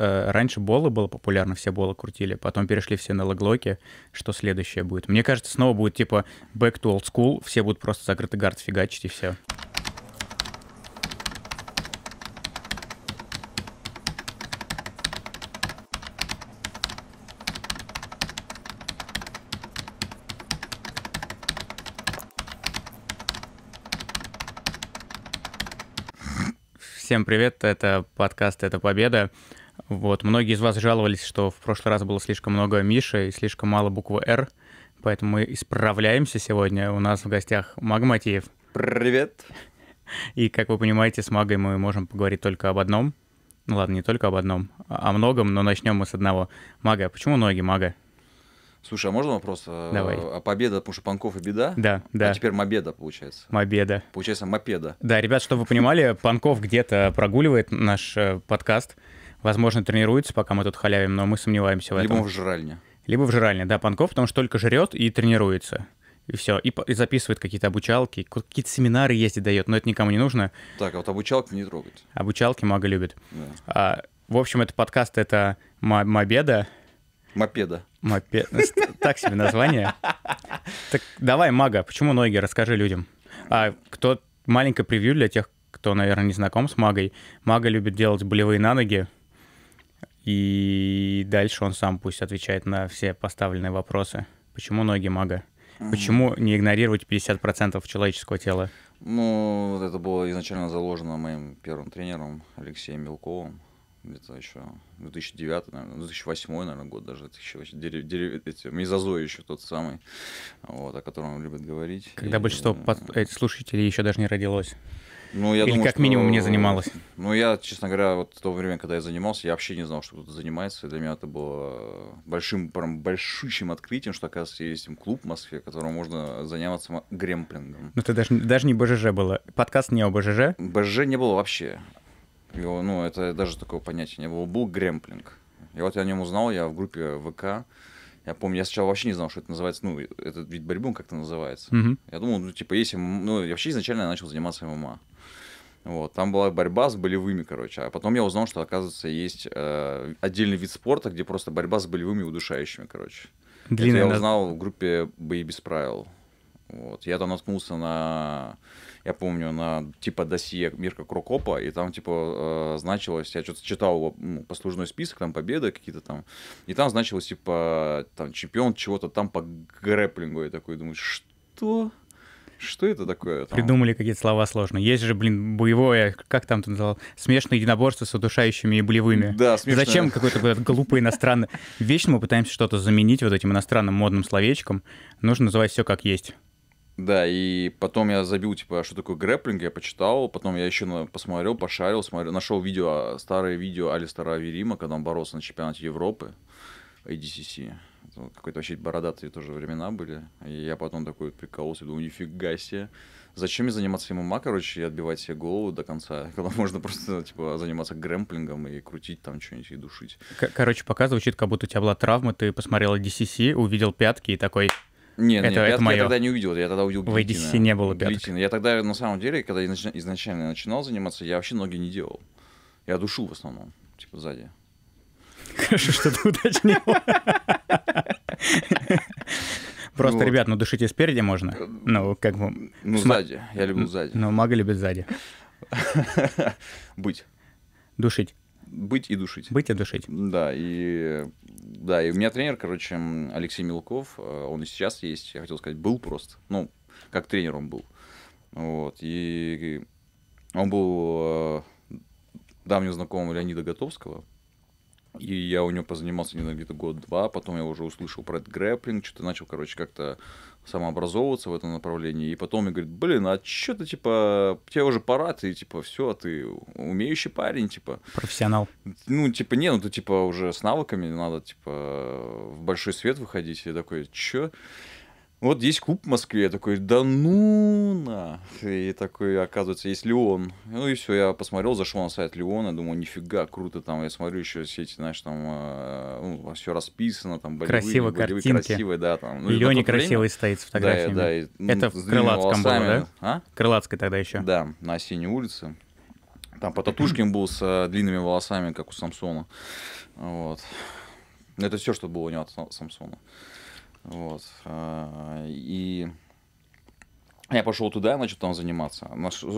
Э, раньше Бола было популярно, все Бола крутили, потом перешли все на логлоки, что следующее будет. Мне кажется, снова будет типа back to old school, все будут просто закрытый гард фигачить и все. Всем привет, это подкаст «Это победа». Вот. Многие из вас жаловались, что в прошлый раз было слишком много Миши и слишком мало буквы «Р», поэтому мы исправляемся сегодня. У нас в гостях Магматиев. Привет! И, как вы понимаете, с Магой мы можем поговорить только об одном. Ну ладно, не только об одном, а о многом, но начнем мы с одного. Мага, почему ноги, Мага? Слушай, а можно вопрос? А, Давай. А победа, потому что Панков и беда? Да, да. А теперь Мобеда, получается. Мобеда. Получается, Мопеда. Да, ребят, чтобы вы понимали, Панков где-то прогуливает наш э, подкаст, возможно, тренируется, пока мы тут халявим, но мы сомневаемся в Либо этом. Либо в жральне. Либо в жральне, да, Панков, потому что только жрет и тренируется. И все, и, и записывает какие-то обучалки, какие-то семинары ездит, дает, но это никому не нужно. Так, а вот обучалки не трогать. Обучалки мага любит. Да. А, в общем, это подкаст, это Мобеда. Мопеда. Мопед. Ну, так себе название. Так давай, мага, почему ноги? Расскажи людям. А кто маленькое превью для тех, кто, наверное, не знаком с магой. Мага любит делать болевые на ноги. И дальше он сам пусть отвечает на все поставленные вопросы. Почему ноги мага? Почему не игнорировать 50% человеческого тела? Ну, это было изначально заложено моим первым тренером Алексеем Белковым. Где-то еще 2009, наверное, 2008, наверное, год даже. 2008, дерев, дерев, эти, мезозой еще тот самый, вот, о котором любят говорить. Когда и, большинство и, э, под, э, слушателей еще даже не родилось. Ну, я Или думаю, как что... минимум не занималась? Ну, я, честно говоря, вот в то время, когда я занимался, я вообще не знал, что кто-то занимается. И для меня это было большим, прям большущим открытием, что, оказывается, есть клуб в Москве, в котором можно заниматься гремплингом. Ну, ты даже, даже не БЖЖ было. Подкаст не о БЖЖ? БЖЖ не было вообще. Его, ну, это даже такого понятия не было. Был гремплинг. И вот я о нем узнал, я в группе ВК. Я помню, я сначала вообще не знал, что это называется, ну, этот вид борьбы, он как-то называется. Mm-hmm. Я думал, ну, типа, если, эм, ну, я вообще изначально начал заниматься ММА. Эм эм вот, там была борьба с болевыми, короче. А потом я узнал, что, оказывается, есть э, отдельный вид спорта, где просто борьба с болевыми удушающими, короче. Длинный, Это я узнал в группе «Бои без правил». Вот. Я там наткнулся на, я помню, на типа досье Мирка Крокопа, и там типа э, значилось, я что-то читал его ну, послужной список, там победы какие-то там, и там значилось типа там чемпион чего-то там по грэплингу, я такой думаю, что? Что это такое? Там? Придумали какие-то слова сложные. Есть же, блин, боевое, как там ты назвал? Смешное единоборство с удушающими и болевыми. Да, смешное. Зачем какой-то глупый иностранный? Вечно мы пытаемся что-то заменить вот этим иностранным модным словечком. Нужно называть все как есть. Да, и потом я забил, типа, а что такое грэпплинг, я почитал, потом я еще посмотрел, пошарил, смотрел, нашел видео, а, старое видео Алистера Аверима, когда он боролся на чемпионате Европы, ADCC. Ну, какой то вообще бородатые тоже времена были. И я потом такой прикололся, думаю, нифига себе. Зачем мне заниматься ММА, короче, и отбивать себе голову до конца, когда можно просто, типа, заниматься грэмплингом и крутить там что-нибудь и душить. Короче, пока звучит, как будто у тебя была травма, ты посмотрел DCC, увидел пятки и такой, нет, это, нет, это мое. я тогда не увидел, я тогда увидел В ADC не было пяток. Глитина. Я тогда, на самом деле, когда изначально начинал заниматься, я вообще ноги не делал. Я душу в основном, типа, сзади. Хорошо, что ты уточнил. Просто, вот. ребят, ну дышите спереди можно. Ну, как бы... Ну, сзади. Я люблю сзади. Ну, мага любит сзади. Быть. Душить. Быть и душить. Быть и душить. Да, и да, и у меня тренер, короче, Алексей Милков, э, он и сейчас есть, я хотел сказать, был просто, ну, как тренер он был. Вот, и он был э, давним знакомым Леонида Готовского, и я у него позанимался не где-то год-два, потом я уже услышал про этот грэплинг, что-то начал, короче, как-то самообразовываться в этом направлении. И потом мне говорит, блин, а что ты, типа, тебе уже пора, ты, типа, все, а ты умеющий парень, типа. Профессионал. Ну, типа, не, ну ты, типа, уже с навыками надо, типа, в большой свет выходить. Я такой, чё? вот есть клуб в Москве, я такой, да ну на. И такой, оказывается, есть Леон. Ну и все, я посмотрел, зашел на сайт Леона, думаю, нифига, круто там. Я смотрю еще все эти, знаешь, там, а, ну, все расписано, там, болевые, Красиво, болевые, картинки. красивые, да, там. Ну, Леоне красивый время... стоит с фотографиями. Да, да. И, ну, Это в Крылатском было, да? А? Крылатской тогда еще. Да, на осенней улице. Там по Татушкин был с а, длинными волосами, как у Самсона. Вот. Это все, что было у него от Самсона. Вот. А, и я пошел туда, начал там заниматься.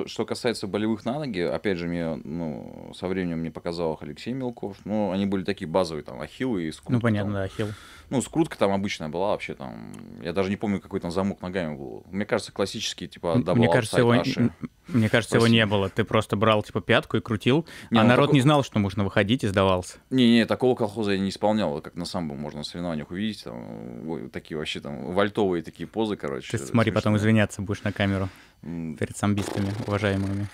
Что касается болевых на ноги, опять же, мне, ну, со временем мне показал их Алексей Мелков. Ну, они были такие базовые, там, ахиллы и скрутка. Ну, понятно, там. ахилл. Ну, скрутка там обычная была вообще там. Я даже не помню, какой там замок ногами был. Мне кажется, классический, типа, дабл Мне кажется, его... Аши. Мне кажется, Спасибо. его не было. Ты просто брал, типа, пятку и крутил, не, а ну, народ такого... не знал, что можно выходить и сдавался. Не-не, такого колхоза я не исполнял, как на самбо можно на соревнованиях увидеть, там, такие вообще там вольтовые такие позы, короче. Ты смотри, смешные. потом извиняться будешь на камеру перед самбистами, уважаемыми.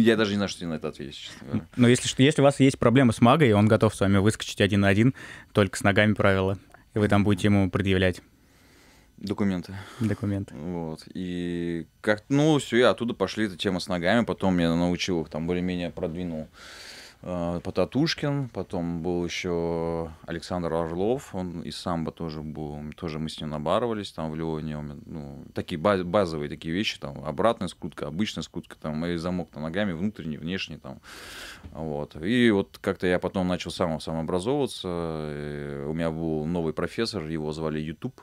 Я даже не знаю, что тебе на это ответить, честно говоря. Но если, что, если у вас есть проблемы с магой, он готов с вами выскочить один на один, только с ногами правила, и вы там будете ему предъявлять. Документы. Документы. Вот. И как, ну, все, и оттуда пошли эта тема с ногами. Потом я научил их, там более-менее продвинул. А, Потатушкин, потом был еще Александр Орлов, он и самбо тоже был, тоже мы с ним набарывались там в Леоне, ну, такие базовые такие вещи, там, обратная скрутка, обычная скрутка, там, и замок на ногами, внутренний, внешний, там, вот. И вот как-то я потом начал сам самообразовываться, э, у меня был новый профессор, его звали YouTube,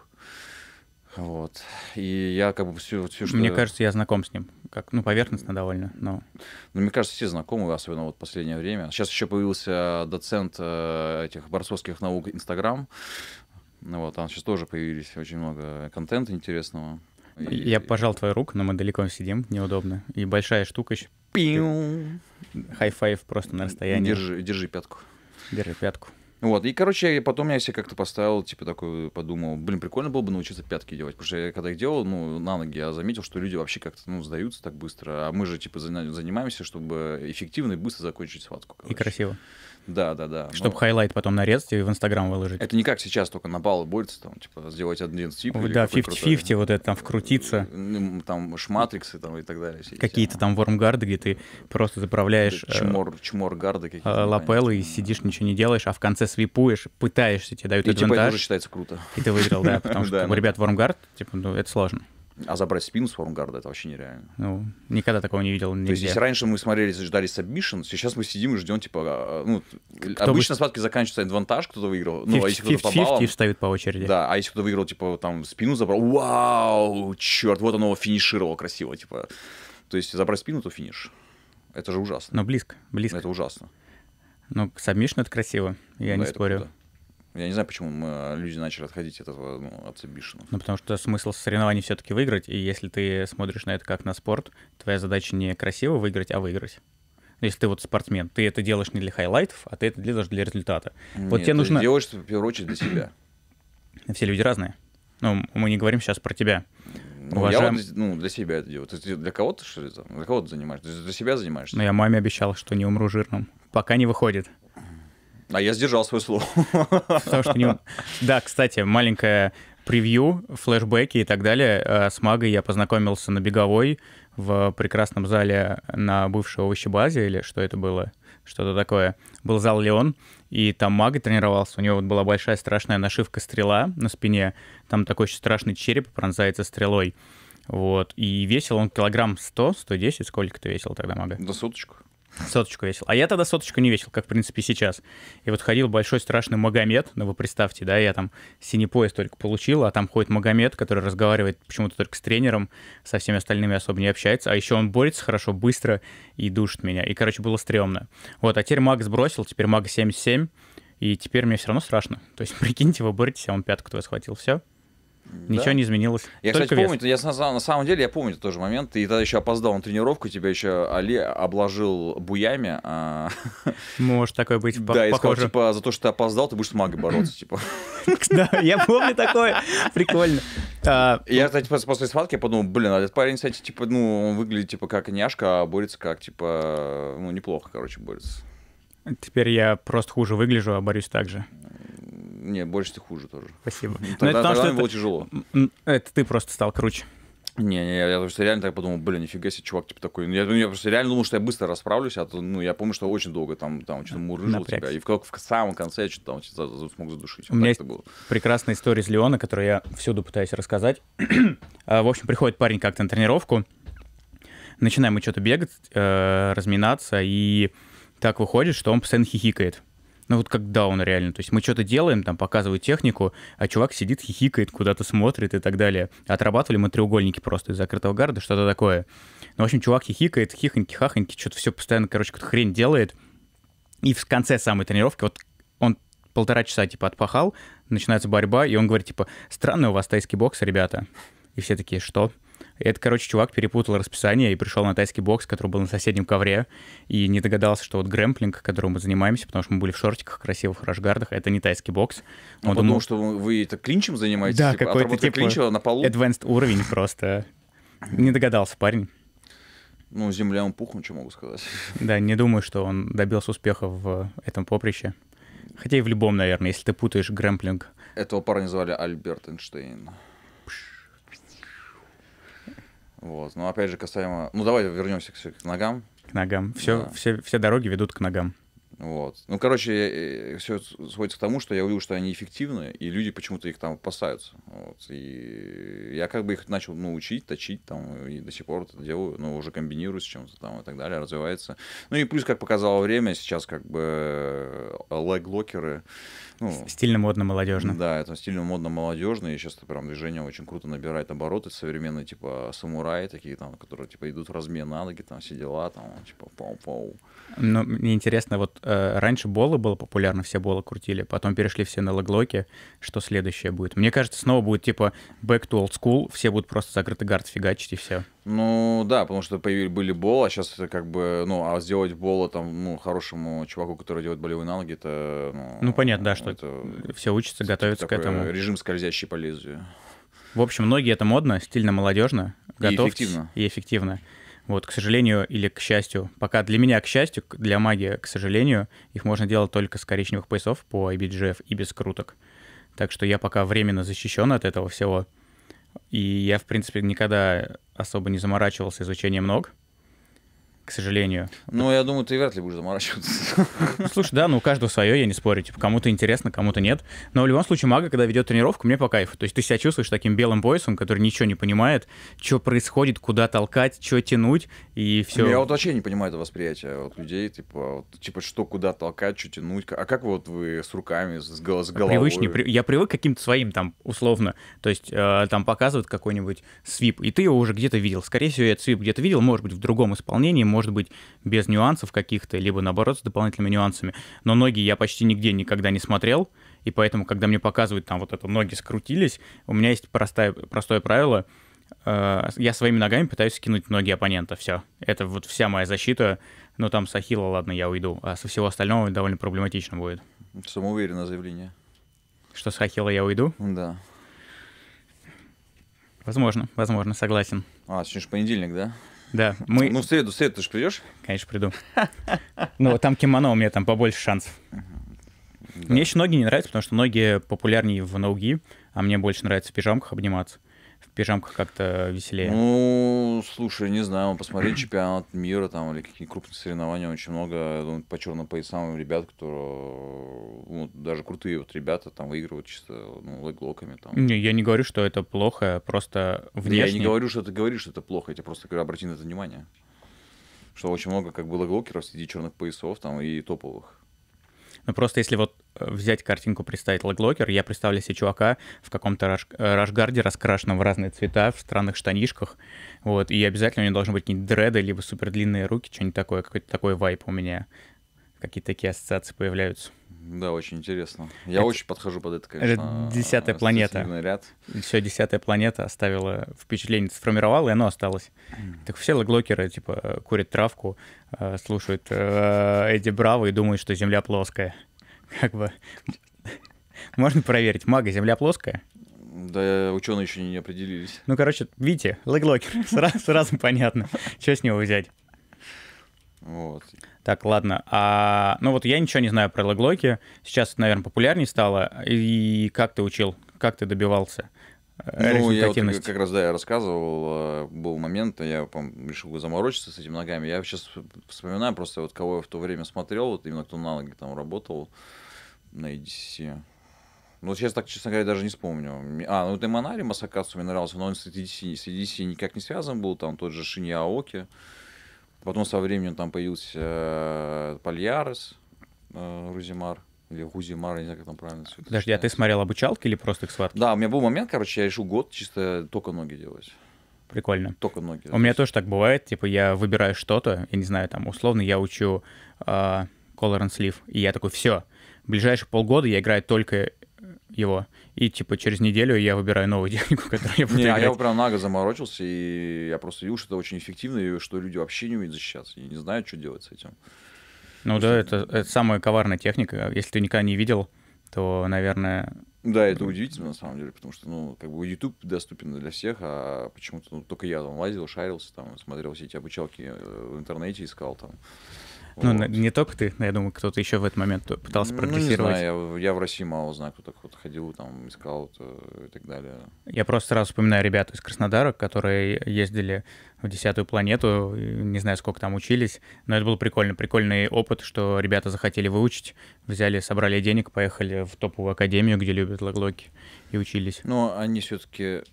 вот. И я как бы все, все что... Мне кажется, я знаком с ним. Как, ну, поверхностно довольно, но... Ну, мне кажется, все знакомы, особенно вот в последнее время. Сейчас еще появился э, доцент э, этих борцовских наук Инстаграм. Ну, вот, там сейчас тоже появились очень много контента интересного. И... Я пожал твою руку, но мы далеко сидим, неудобно. И большая штука еще. Пиу! Хай-файв просто на расстоянии. Держи, держи пятку. Держи пятку. Вот, и, короче, я, потом я себе как-то поставил, типа, такой, подумал, блин, прикольно было бы научиться пятки делать, потому что я когда их делал, ну, на ноги, я заметил, что люди вообще как-то, ну, сдаются так быстро, а мы же, типа, занимаемся, чтобы эффективно и быстро закончить схватку. Короче. И красиво. Да, да, да. Чтобы но... хайлайт потом нарезать и в Инстаграм выложить. Это не как сейчас, только на баллы борется, там, типа, сделать один тип. Да, 50-50, вот это там вкрутиться. Э, э, там шматриксы там, и так далее. Какие-то там вормгарды, где ты просто заправляешь... Чмор, э, чмор гарды какие-то. Лапеллы и типа, сидишь, ничего не делаешь, а в конце свипуешь, пытаешься, тебе дают и, адвантаж. И типа это уже считается круто. И ты выиграл, да, потому что, типа, ребят, вормгард, типа, ну это сложно. А забрать спину с фармгарда это вообще нереально. Ну, никогда такого не видел. Нигде. То есть, если раньше мы смотрели, ждали сабмишн, сейчас мы сидим и ждем, типа, а, а, ну, кто обычно бы... схватки заканчиваются адвантаж, кто-то выиграл. ну, а если кто-то 50, встают по очереди. Да, а если кто-то выиграл, типа, там, спину забрал, вау, черт, вот оно финишировало красиво, типа. То есть, забрать спину, то финиш. Это же ужасно. Но близко, близко. Это ужасно. Ну, сабмишн — это красиво, я да, не спорю. Круто. Я не знаю, почему мы, э, люди начали отходить от этого, ну, от бишенов. Ну, потому что смысл соревнований все-таки выиграть, и если ты смотришь на это как на спорт, твоя задача не красиво выиграть, а выиграть. Ну, если ты вот спортсмен, ты это делаешь не для хайлайтов, а ты это делаешь для результата. Нет, вот тебе ты нужно... делаешь в первую очередь для себя. Все люди разные. Ну, мы не говорим сейчас про тебя. Ну, Уважаем... я вот ну, для себя это делаю. Ты для кого ты что ли, там? Для кого ты занимаешься? Ты для себя занимаешься? Ну, я маме обещал, что не умру жирным. Пока не выходит. А я сдержал свое слово. Потому что не... Да, кстати, маленькое превью, флешбеки и так далее. Э, с Магой я познакомился на беговой в прекрасном зале на бывшей овощебазе, или что это было, что-то такое. Был зал Леон, и там Мага тренировался. У него вот была большая страшная нашивка стрела на спине. Там такой очень страшный череп пронзается стрелой. Вот. И весил он килограмм 100, 110, сколько ты весил тогда, Мага? До суточку. Соточку весил. А я тогда соточку не весил, как, в принципе, сейчас. И вот ходил большой страшный Магомед, ну вы представьте, да, я там синий пояс только получил, а там ходит Магомед, который разговаривает почему-то только с тренером, со всеми остальными особо не общается, а еще он борется хорошо, быстро и душит меня. И, короче, было стрёмно. Вот, а теперь маг сбросил, теперь маг 77, и теперь мне все равно страшно. То есть, прикиньте, вы боретесь, а он пятку твою схватил, все. Ничего да? не изменилось. Я, Только кстати, вес. помню, я, на, на самом деле я помню тот же момент. Ты тогда еще опоздал на тренировку, тебя еще Али обложил буями. А... Может такое быть, Да, я сказал, типа, за то, что ты опоздал, ты будешь с магой бороться, типа. Да, я помню такое. Прикольно. А, я, кстати, после схватки подумал, блин, этот парень, кстати, типа, ну, он выглядит, типа, как няшка, а борется как, типа, ну, неплохо, короче, борется. Теперь я просто хуже выгляжу, а борюсь так же. Не, больше ты хуже тоже. Спасибо. Тогда, это потому, тогда мне было тяжело. Это ты просто стал круче. Не, не, я, я просто реально так подумал, блин, нифига себе, чувак, типа такой. Ну, я, ну, я просто реально думал, что я быстро расправлюсь, а то, ну, я помню, что очень долго там, там что-то мурыжил Напрягся. тебя. И в, в, в самом конце я что-то там что типа, то смог задушить. У вот меня есть было. прекрасная история из Леона, которую я всюду пытаюсь рассказать. а, в общем, приходит парень как-то на тренировку, начинаем мы что-то бегать, э, разминаться, и так выходит, что он постоянно хихикает ну вот как даун реально. То есть мы что-то делаем, там показывают технику, а чувак сидит, хихикает, куда-то смотрит и так далее. Отрабатывали мы треугольники просто из закрытого гарда, что-то такое. Ну, в общем, чувак хихикает, хихоньки, хахоньки, что-то все постоянно, короче, какую-то хрень делает. И в конце самой тренировки, вот он полтора часа, типа, отпахал, начинается борьба, и он говорит, типа, странный у вас тайский бокс, ребята. И все такие, что? это, короче, чувак перепутал расписание и пришел на тайский бокс, который был на соседнем ковре, и не догадался, что вот грэмплинг, которым мы занимаемся, потому что мы были в шортиках, красивых рашгардах, это не тайский бокс. А он, Он думал, что вы это клинчем занимаетесь? Да, типа, а какой-то типа клинча на полу? advanced уровень просто. Не догадался парень. Ну, земля он пух, ничего могу сказать. Да, не думаю, что он добился успеха в этом поприще. Хотя и в любом, наверное, если ты путаешь грэмплинг. Этого парня звали Альберт Эйнштейн. Вот. Но опять же, касаемо... Ну, давай вернемся к, ногам. К ногам. Все, да. все, все дороги ведут к ногам. Вот. Ну, короче, э, все сводится к тому, что я увидел, что они эффективны, и люди почему-то их там опасаются. Вот. И я как бы их начал ну, учить, точить, там, и до сих пор это делаю, но уже комбинирую с чем-то там и так далее, развивается. Ну и плюс, как показало время, сейчас как бы э, лэг-локеры. Ну, стильно, модно, молодежно. Да, это стильно, модно, молодежно, и сейчас это прям движение очень круто набирает обороты, современные типа самураи такие там, которые типа идут в размен на ноги, там все дела, там типа пау-пау. Ну, мне интересно, вот Э, раньше Бола было популярно, все Бола крутили, потом перешли все на логлоки, что следующее будет? Мне кажется, снова будет типа back to old school, все будут просто закрытый гард фигачить и все. Ну да, потому что появились были Бол, а сейчас это как бы, ну, а сделать Бола там, ну, хорошему чуваку, который делает болевые налоги, это... Ну, ну понятно, да, что это, все учатся, готовятся к этому. Режим скользящий по лезвию. В общем, ноги это модно, стильно, молодежно. Готовьтесь. И эффективно. И эффективно. Вот, к сожалению или к счастью, пока для меня, к счастью, для магии, к сожалению, их можно делать только с коричневых поясов по IBGF и без круток. Так что я пока временно защищен от этого всего. И я, в принципе, никогда особо не заморачивался изучением ног к сожалению. Ну, я думаю, ты вряд ли будешь заморачиваться. Ну, слушай, да, ну у каждого свое, я не спорю. Типа, кому-то интересно, кому-то нет. Но в любом случае, мага, когда ведет тренировку, мне по кайфу. То есть ты себя чувствуешь таким белым поясом, который ничего не понимает, что происходит, куда толкать, что тянуть, и все. Я вот вообще не понимаю это восприятие вот людей, типа, вот, типа, что куда толкать, что тянуть. А как вот вы с руками, с, с головой? Привычнее. При... Я привык к каким-то своим там, условно. То есть э, там показывают какой-нибудь свип, и ты его уже где-то видел. Скорее всего, я этот свип где-то видел, может быть, в другом исполнении, может быть, без нюансов каких-то, либо наоборот с дополнительными нюансами. Но ноги я почти нигде никогда не смотрел, и поэтому, когда мне показывают там вот это ноги скрутились, у меня есть простое, простое правило. Э, я своими ногами пытаюсь скинуть ноги оппонента. Все. Это вот вся моя защита. Но ну, там с Ахилла, ладно, я уйду. А со всего остального довольно проблематично будет. Самоуверенное заявление. Что с Ахилла я уйду? Да. Возможно, возможно, согласен. А, сегодня же понедельник, да? Да, мы... Ну, в среду, в среду ты же придешь? Конечно, приду. Ну, там кимоно, у меня там побольше шансов. Мне еще ноги не нравятся, потому что ноги популярнее в ноги, а мне больше нравится в пижамках обниматься пижамках как-то веселее? Ну, слушай, не знаю, ну, посмотреть чемпионат мира там или какие-нибудь крупные соревнования, очень много, думаю, по черным поясам ребят, которые, ну, даже крутые вот ребята там выигрывают чисто, ну, лэглоками там. Не, я не говорю, что это плохо, просто внешне... Я не говорю, что ты говоришь, что это плохо, я тебе просто говорю, обрати на это внимание. Что очень много как было глокеров среди черных поясов там и топовых. Но просто если вот э, взять картинку, представить логлокер, я представлю себе чувака в каком-то раш... Э, рашгарде, раскрашенном в разные цвета, в странных штанишках, вот, и обязательно у него должны быть не дреды, либо супер длинные руки, что-нибудь такое, какой-то такой вайп у меня, какие-то такие ассоциации появляются. Да, очень интересно. Я это, очень подхожу под это, конечно. Это десятая э, планета. Ряд. Все, десятая планета оставила впечатление, сформировала, и оно осталось. Mm. Так все логлокеры, типа, э, курят травку, э, слушают Эдди Браво и думают, что Земля плоская. Как бы... Можно проверить. Мага, Земля плоская? Да, ученые еще не определились. Ну, короче, Витя леглокер, сразу понятно, что с него взять. Вот. Так, ладно. А, ну вот я ничего не знаю про леглоки. Сейчас, наверное, популярнее стало. И как ты учил? Как ты добивался? Э, ну, я вот как раз, да, я рассказывал, э, был момент, я по-моему, решил заморочиться с этими ногами. Я сейчас вспоминаю просто, вот кого я в то время смотрел, вот именно кто на ноги там работал на EDC. Ну, сейчас так, честно говоря, даже не вспомню. А, ну, вот Эманари Масакацу мне нравился, но он с EDC, с EDC никак не связан был, там тот же Шинья Аоки. Потом со временем там появился э, Польярес, э, Рузимар, или Гузимар, не знаю, как там правильно. Все Подожди, а ты смотрел обучалки или просто их схватки? Да, у меня был момент, короче, я решил год чисто только ноги делать. Прикольно. Только ноги. У меня тоже так бывает, типа я выбираю что-то, я не знаю, там условно я учу э, Color and Sleeve, и я такой, все, ближайшие полгода я играю только его и типа через неделю я выбираю новую технику, которую я буду Не, а играть. я прям наго заморочился, и я просто видел, что это очень эффективно, и что люди вообще не умеют защищаться, и не знают, что делать с этим. Ну да, это, это самая коварная техника. Если ты никогда не видел, то, наверное... Да, это удивительно, на самом деле, потому что, ну, как бы YouTube доступен для всех, а почему-то ну, только я там лазил, шарился, там, смотрел все эти обучалки э, в интернете, искал там ну, вот. не только ты, я думаю, кто-то еще в этот момент пытался прогрессировать. Ну, не знаю, я, я в России мало знаю, кто так вот ходил, там, искал э, и так далее. Я просто сразу вспоминаю ребят из Краснодара, которые ездили в десятую планету, не знаю, сколько там учились, но это был прикольный, прикольный опыт, что ребята захотели выучить, взяли, собрали денег, поехали в топовую академию, где любят логлоки, и учились. Но они все-таки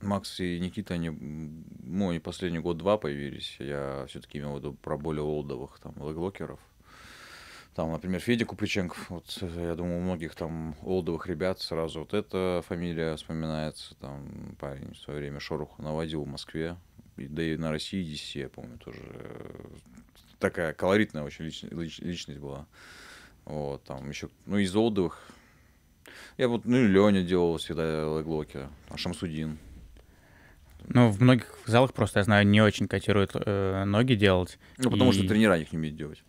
Макс и Никита, они, ну, и последний год-два появились. Я все-таки имел в виду про более олдовых, там, лэглокеров. Там, например, Федя Куприченков, вот, э, я думаю, у многих там олдовых ребят сразу вот эта фамилия вспоминается, там, парень в свое время шороху наводил в Москве, и, да и на России DC, я помню, тоже э, такая колоритная очень лич, лич, личность была. Вот, там еще, ну, из олдовых, я вот, ну, и Леня делал всегда лэглокера, а Шамсудин, ну, в многих залах просто, я знаю, не очень котируют э, ноги делать. Ну, потому и... что тренера их не умеют делать.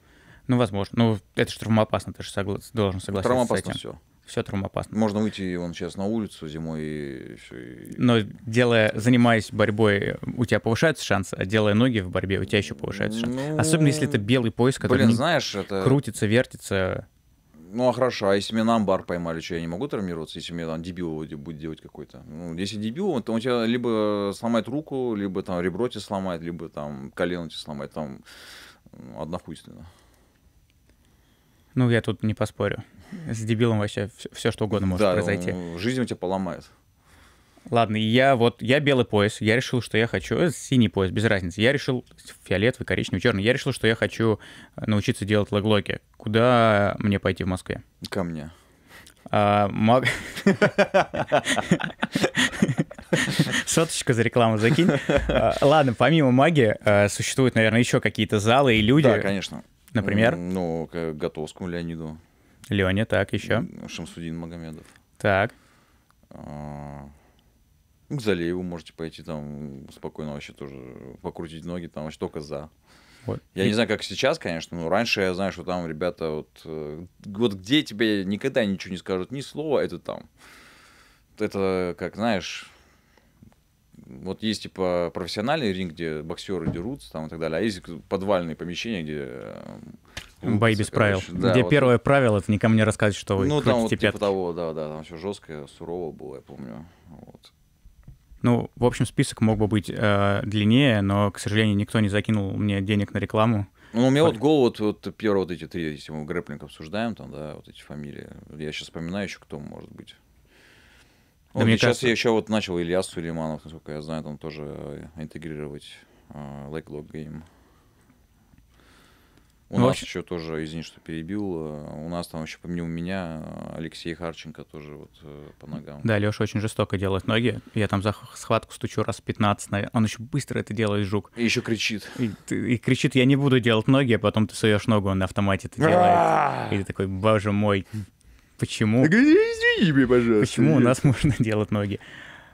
Ну, возможно. Ну, это же травмоопасно, ты же согла... должен согласиться Травмоопасно все. Все травмоопасно. Можно выйти он сейчас на улицу зимой и все. И... Но делая, занимаясь борьбой, у тебя повышаются шансы, а делая ноги в борьбе, у тебя еще повышаются шансы. Ну... Особенно если это белый пояс, который Блин, знаешь, это... крутится, вертится ну, а хорошо, а если меня на амбар поймали, что я не могу травмироваться, если меня там дебил будет делать какой-то? Ну, если дебил, то он тебя либо сломает руку, либо там ребро тебе сломает, либо там колено тебе сломает, там ну, однохуйственно. Ну, я тут не поспорю. С дебилом вообще все, все что угодно может да, произойти. Ну, жизнь у тебя поломает. Ладно, я вот, я белый пояс, я решил, что я хочу, э, синий пояс, без разницы, я решил, фиолетовый, коричневый, черный, я решил, что я хочу э, научиться делать логлоки. Куда мне пойти в Москве? Ко мне. А, мог... Соточку за рекламу закинь. А, ладно, помимо магии, э, существуют, наверное, еще какие-то залы и люди. Да, конечно. Например? Ну, Готовскому Леониду. Леня, так, еще. Шамсудин Магомедов. Так. А, ну, к Залееву можете пойти там спокойно вообще тоже покрутить ноги, там вообще только за. Вот. Я не знаю, как сейчас, конечно, но раньше я знаю, что там ребята вот... Э, вот где тебе никогда ничего не скажут, ни слова, это там. Это, как знаешь, вот есть типа профессиональный ринг, где боксеры дерутся там и так далее, а есть подвальные помещения, где э, бои без правил. Да, где вот первое правило это никому не рассказывать, что вы ну, там, вот, типа того, да, да, там все жесткое, сурово было, я помню. Вот. Ну, в общем, список мог бы быть э, длиннее, но, к сожалению, никто не закинул мне денег на рекламу. Ну, у меня вот голову, вот, вот первые вот эти три, если мы грэплинг обсуждаем, там, да, вот эти фамилии. Я сейчас вспоминаю еще, кто может быть. Да мне сейчас кажется... я еще вот начал Илья Сулейманов, насколько я знаю, там тоже э, интегрировать э, Lake Log Game. У ну, нас вообще... еще тоже, извини, что перебил, э, у нас там еще, помимо меня, Алексей Харченко тоже вот э, по ногам. Да, Леша очень жестоко делает ноги. Я там за схватку стучу раз 15, наверное. Он еще быстро это делает, жук. И еще кричит. И, и кричит, я не буду делать ноги, а потом ты суешь ногу, он на автомате это делает. И ты такой, боже мой, почему? Извини меня, пожалуйста. Почему у нас можно делать ноги?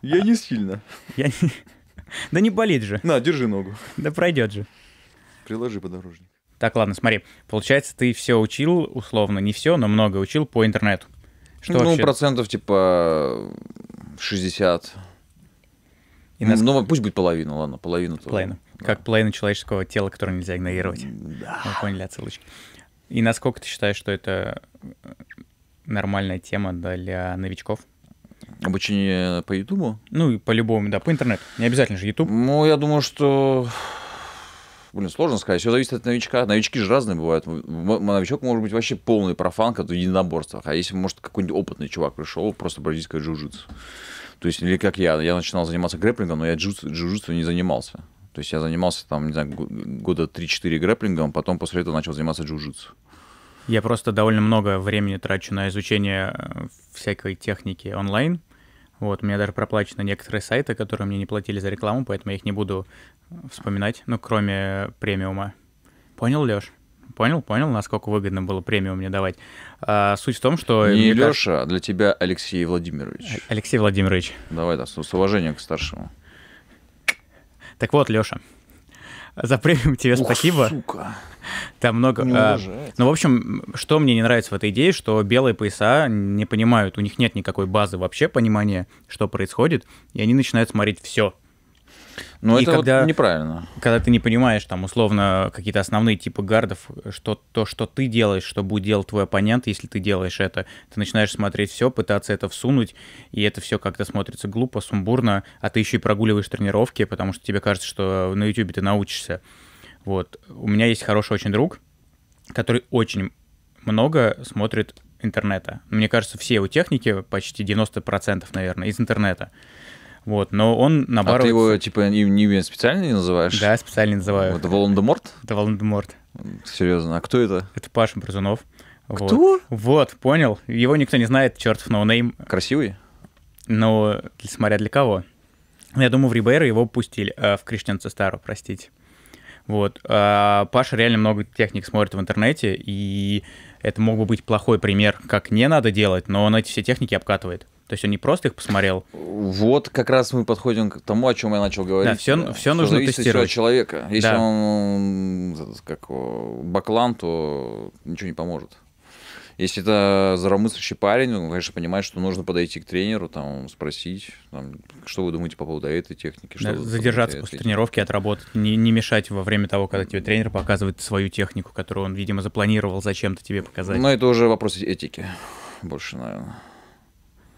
Я а не сильно. Я Да не болит же. На, держи ногу. Да пройдет же. Приложи подорожник. Так, ладно, смотри. Получается, ты все учил, условно, не все, но много учил по интернету. Что ну, вообще? процентов типа 60. И нас... Ну, пусть будет половина, ладно, половина. Половина. Да. Как половина человеческого тела, которое нельзя игнорировать. Да. Мы поняли отсылочки. И насколько ты считаешь, что это э, нормальная тема для новичков? Обучение по Ютубу? Ну, и по-любому, да, по интернету. Не обязательно же Ютуб. Ну, я думаю, что блин, сложно сказать. Все зависит от новичка. Новички же разные бывают. Новичок может быть вообще полный профан, как в единоборствах. А если, может, какой-нибудь опытный чувак пришел, просто бразильское джиу-джитсу. То есть, или как я, я начинал заниматься грэплингом, но я джиу-джитсу не занимался. То есть я занимался там, не знаю, года 3-4 грэплингом, потом после этого начал заниматься джиу-джитсу. Я просто довольно много времени трачу на изучение э, всякой техники онлайн, вот, у меня даже проплачены некоторые сайты, которые мне не платили за рекламу, поэтому я их не буду э, вспоминать, ну, кроме премиума. Понял, Лёш? Понял, понял, насколько выгодно было премию мне давать. А, суть в том, что... Не Леша, кажется... а для тебя Алексей Владимирович. Алексей Владимирович. Давай, да, с уважением к старшему. Так вот, Леша, за премиум тебе Ох, спасибо. Сука. Там много. А, ну, в общем, что мне не нравится в этой идее, что белые пояса не понимают, у них нет никакой базы вообще понимания, что происходит, и они начинают смотреть все ну, это когда, вот неправильно. Когда ты не понимаешь, там, условно, какие-то основные типы гардов, что то, что ты делаешь, что будет делать твой оппонент, если ты делаешь это, ты начинаешь смотреть все, пытаться это всунуть, и это все как-то смотрится глупо, сумбурно, а ты еще и прогуливаешь тренировки, потому что тебе кажется, что на YouTube ты научишься. Вот. У меня есть хороший очень друг, который очень много смотрит интернета. Мне кажется, все его техники, почти 90%, наверное, из интернета. Вот, но он наоборот... А ты его, типа, не специально не называешь? Да, специально называю. Это Волан-де-Морт? Это Волан-де-Морт. Серьезно, а кто это? Это Паша Бразунов. Кто? Вот. вот, понял. Его никто не знает, чертов ноунейм. Красивый? но смотря для кого. Ну, я думаю, в Рибейро его пустили, э, в Криштианце Старо, простите. Вот. А Паша реально много техник смотрит в интернете, и это мог бы быть плохой пример, как не надо делать, но он эти все техники обкатывает. То есть он не просто их посмотрел. Вот как раз мы подходим к тому, о чем я начал говорить. Да, все, все что нужно зависит тестировать. от человека. Если да. он как баклан, то ничего не поможет. Если это здравомыслящий парень, он, конечно, понимает, что нужно подойти к тренеру, там, спросить, там, что вы думаете по поводу этой техники. Что да, задержаться после тренировки, отработать, не, не мешать во время того, когда тебе тренер показывает свою технику, которую он, видимо, запланировал зачем-то тебе показать. Ну это уже вопрос этики больше, наверное.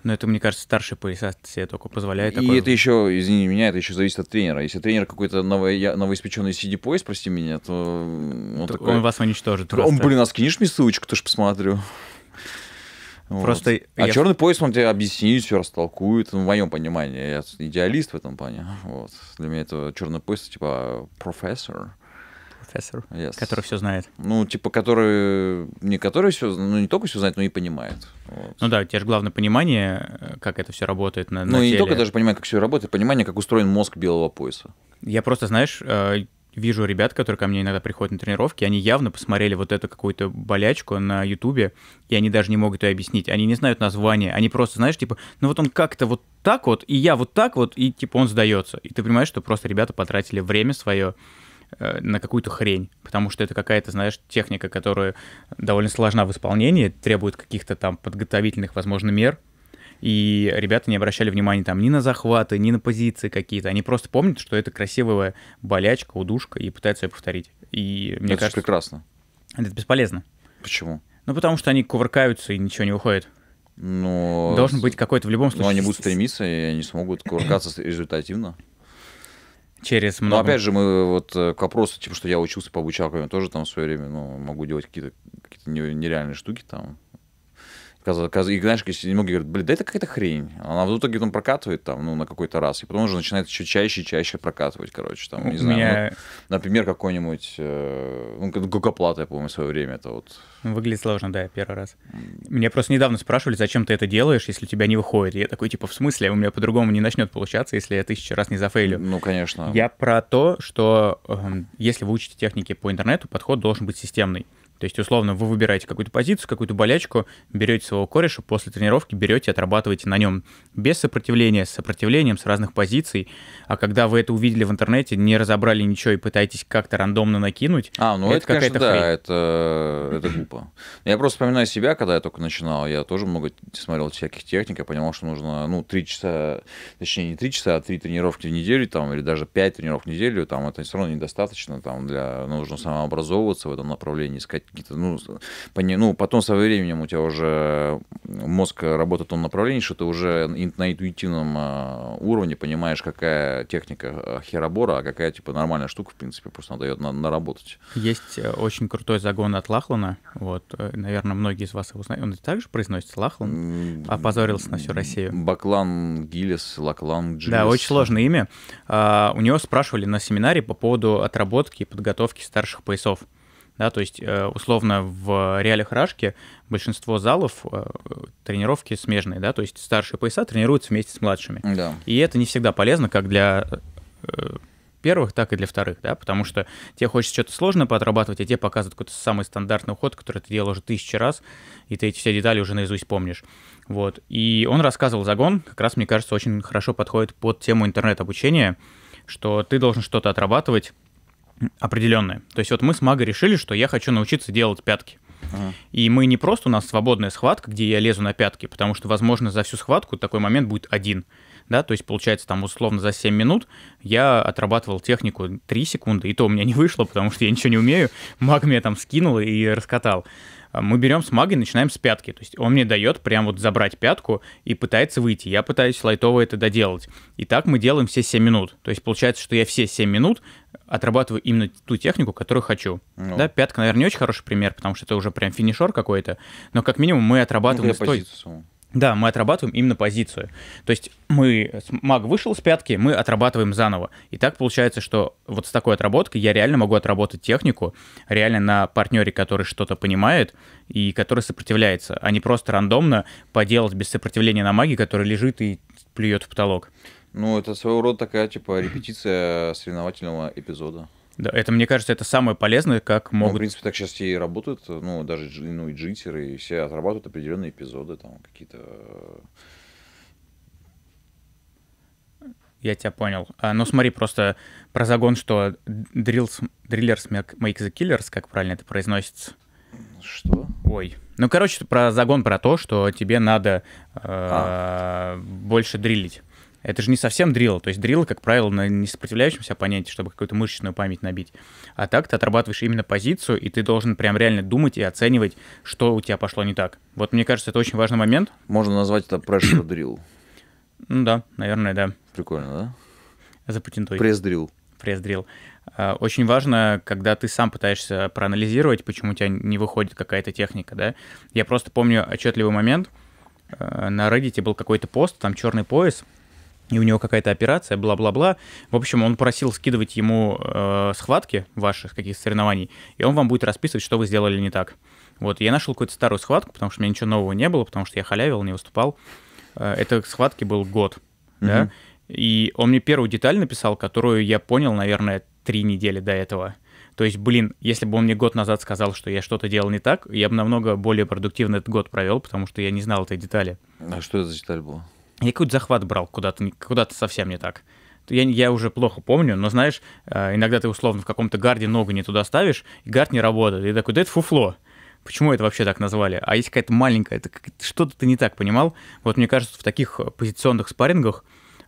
Но это, мне кажется, старший поясат себе только позволяет. И такой... это еще, извини меня, это еще зависит от тренера. Если тренер какой-то новый, новоиспеченный CD-пояс, прости меня, то э, он, такой... он вас уничтожит. Он, просто. блин, а скинешь мне ссылочку, то ж посмотрю. Вот. Просто а черный пояс он тебе объяснит, все растолкует, ну, в моем понимании. Я идеалист в этом плане. Вот. Для меня это черный пояс типа а, профессор профессору, yes. который все знает. Ну, типа, который, не который все, ну, не только все знает, но и понимает. Вот. Ну да, у тебя же главное понимание, э, как это все работает на, ну, на теле. не только даже понимание, как все работает, понимание, как устроен мозг белого пояса. Я просто, знаешь, э, вижу ребят, которые ко мне иногда приходят на тренировки, они явно посмотрели вот эту какую-то болячку на Ютубе, и они даже не могут ее объяснить. Они не знают названия, они просто, знаешь, типа, ну вот он как-то вот так вот, и я вот так вот, и типа он сдается. И ты понимаешь, что просто ребята потратили время свое Э, на какую-то хрень, потому что это какая-то, знаешь, техника, которая довольно сложна в исполнении, требует каких-то там подготовительных, возможно, мер, и ребята не обращали внимания там ни на захваты, ни на позиции какие-то. Они просто помнят, что это красивая болячка, удушка, и пытаются ее повторить. И мне это кажется... прекрасно. Это бесполезно. Почему? Ну, потому что они кувыркаются и ничего не выходит. Но... Ну, Должен быть какой-то в любом случае... Но они будут стремиться, и они смогут кувыркаться результативно через много... Но опять же, мы вот э, к вопросу, типа, что я учился по обучалкам, тоже там в свое время ну, могу делать какие-то какие, нереальные штуки там. И, знаешь, многие говорят, блин, да это какая-то хрень. Она в итоге там прокатывает там, ну, на какой-то раз, и потом уже начинает еще чаще и чаще прокатывать, короче, там, не У знаю. Ну, меня... Ну, например, какой-нибудь, э, ну, гукоплата, я помню, в свое время, это вот Выглядит сложно, да, первый раз. Меня просто недавно спрашивали, зачем ты это делаешь, если у тебя не выходит. И я такой, типа, в смысле? У меня по-другому не начнет получаться, если я тысячу раз не зафейлю. Ну, конечно. Я про то, что э, если вы учите техники по интернету, подход должен быть системный. То есть, условно, вы выбираете какую-то позицию, какую-то болячку, берете своего кореша, после тренировки берете, отрабатываете на нем без сопротивления, с сопротивлением, с разных позиций. А когда вы это увидели в интернете, не разобрали ничего и пытаетесь как-то рандомно накинуть, а, ну это, это конечно, да, хрень. это, это глупо. Я просто вспоминаю себя, когда я только начинал, я тоже много смотрел всяких техник, я понимал, что нужно, ну, три часа, точнее, не три часа, а три тренировки в неделю, там, или даже пять тренировок в неделю, там, это все равно недостаточно, там, для, нужно самообразовываться в этом направлении, искать какие-то, ну, пони, ну, потом со временем у тебя уже мозг работает в том направлении, что ты уже на интуитивном а, уровне понимаешь, какая техника а, херобора, а какая, типа, нормальная штука, в принципе, просто надо ее на, наработать. Есть э, очень крутой загон от Лахлана, вот, э, наверное, многие из вас его знают. Он также произносится Лахлан, опозорился на всю Россию. Баклан Гиллес, Лаклан Джилес. Да, очень сложное имя. А, у него спрашивали на семинаре по поводу отработки и подготовки старших поясов да, то есть э, условно в реалиях Рашки большинство залов э, тренировки смежные, да, то есть старшие пояса тренируются вместе с младшими. Да. И это не всегда полезно как для э, первых, так и для вторых, да, потому что тебе хочется что-то сложное поотрабатывать, а тебе показывают какой-то самый стандартный уход, который ты делал уже тысячи раз, и ты эти все детали уже наизусть помнишь. Вот. И он рассказывал загон, как раз, мне кажется, очень хорошо подходит под тему интернет-обучения, что ты должен что-то отрабатывать, определенные. То есть вот мы с Магой решили, что я хочу научиться делать пятки. И мы не просто у нас свободная схватка, где я лезу на пятки, потому что, возможно, за всю схватку такой момент будет один. Да, то есть, получается, там условно за 7 минут я отрабатывал технику 3 секунды, и то у меня не вышло, потому что я ничего не умею. Маг меня там скинул и раскатал. А мы берем с магой, начинаем с пятки. То есть он мне дает прям вот забрать пятку и пытается выйти. Я пытаюсь лайтово это доделать. И так мы делаем все 7 минут. То есть получается, что я все 7 минут отрабатываю именно ту технику, которую хочу. Ну. Да, пятка, наверное, не очень хороший пример, потому что это уже прям финишер какой-то, но как минимум мы отрабатываем... Ну, стой... Позицию. Да, мы отрабатываем именно позицию. То есть мы, маг вышел с пятки, мы отрабатываем заново. И так получается, что вот с такой отработкой я реально могу отработать технику, реально на партнере, который что-то понимает и который сопротивляется, а не просто рандомно поделать без сопротивления на маге, который лежит и плюет в потолок. Ну, это своего рода такая, типа, репетиция соревновательного эпизода. Да, это, мне кажется, это самое полезное, как могут... Ну, в принципе, так сейчас и работают, ну, даже ну, и джитеры, и все отрабатывают определенные эпизоды, там, какие-то... Я тебя понял. А, ну, смотри, просто про загон, что drillers, drillers make the killers, как правильно это произносится. Что? Ой. Ну, короче, про загон, про то, что тебе надо э, а. больше дрилить это же не совсем дрилл. То есть дрилл, как правило, на несопротивляющемся оппоненте, чтобы какую-то мышечную память набить. А так ты отрабатываешь именно позицию, и ты должен прям реально думать и оценивать, что у тебя пошло не так. Вот мне кажется, это очень важный момент. Можно назвать это pressure drill. Ну да, наверное, да. Прикольно, да? Запатентуй. Пресс-дрилл. Пресс-дрилл. А, очень важно, когда ты сам пытаешься проанализировать, почему у тебя не выходит какая-то техника, да. Я просто помню отчетливый момент. А, на Reddit был какой-то пост, там черный пояс — и у него какая-то операция, бла-бла-бла. В общем, он просил скидывать ему э, схватки ваших каких-то соревнований, и он вам будет расписывать, что вы сделали не так. Вот, я нашел какую-то старую схватку, потому что у меня ничего нового не было, потому что я халявил, не выступал. Э, это схватки был год, mm-hmm. да? И он мне первую деталь написал, которую я понял, наверное, три недели до этого. То есть, блин, если бы он мне год назад сказал, что я что-то делал не так, я бы намного более продуктивно этот год провел, потому что я не знал этой детали. А что это за деталь была? Я какой-то захват брал куда-то, куда-то совсем не так. Я, я уже плохо помню, но знаешь, э, иногда ты условно в каком-то гарде ногу не туда ставишь, и гард не работает. И такой, да это фуфло. Почему это вообще так назвали? А есть какая-то маленькая, это что-то ты не так понимал. Вот мне кажется, в таких э, позиционных спаррингах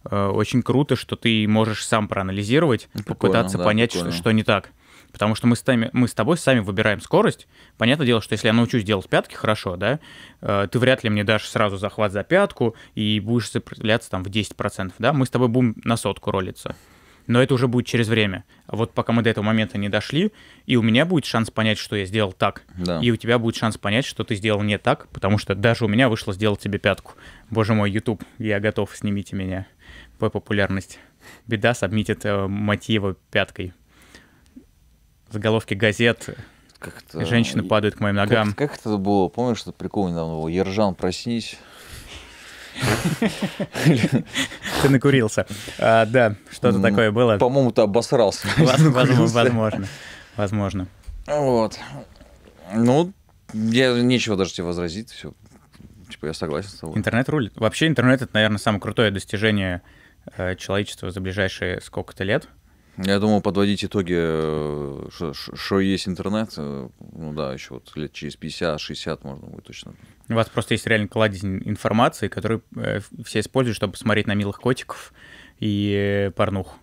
э, очень круто, что ты можешь сам проанализировать, ну, прикольно, попытаться да, понять, что, что не так. Потому что мы с, тами, мы с тобой сами выбираем скорость. Понятное дело, что если я научусь делать пятки хорошо, да, э, ты вряд ли мне дашь сразу захват за пятку и будешь цепляться там в 10%, да. Мы с тобой будем на сотку ролиться. Но это уже будет через время. Вот пока мы до этого момента не дошли, и у меня будет шанс понять, что я сделал так. Да. И у тебя будет шанс понять, что ты сделал не так, потому что даже у меня вышло сделать тебе пятку. Боже мой, YouTube, я готов, снимите меня по популярность. Беда сабмитит э, Матьева пяткой заголовки газет. Как-то... Женщины падают к моим ногам. Как, как это было? Помнишь, что прикол недавно был? Ержан, проснись. Ты накурился. А, да, что-то такое было. По-моему, ты обосрался. Возможно. Возможно. Вот. Ну, я нечего даже тебе возразить. Все. Типа, я согласен с тобой. Интернет рулит. Вообще, интернет — это, наверное, самое крутое достижение э, человечества за ближайшие сколько-то лет. Я думаю, подводить итоги, что э, есть интернет, э, ну да, еще вот лет через 50-60 можно будет точно. У вас просто есть реально кладезь информации, которую э, все используют, чтобы смотреть на милых котиков и порнух.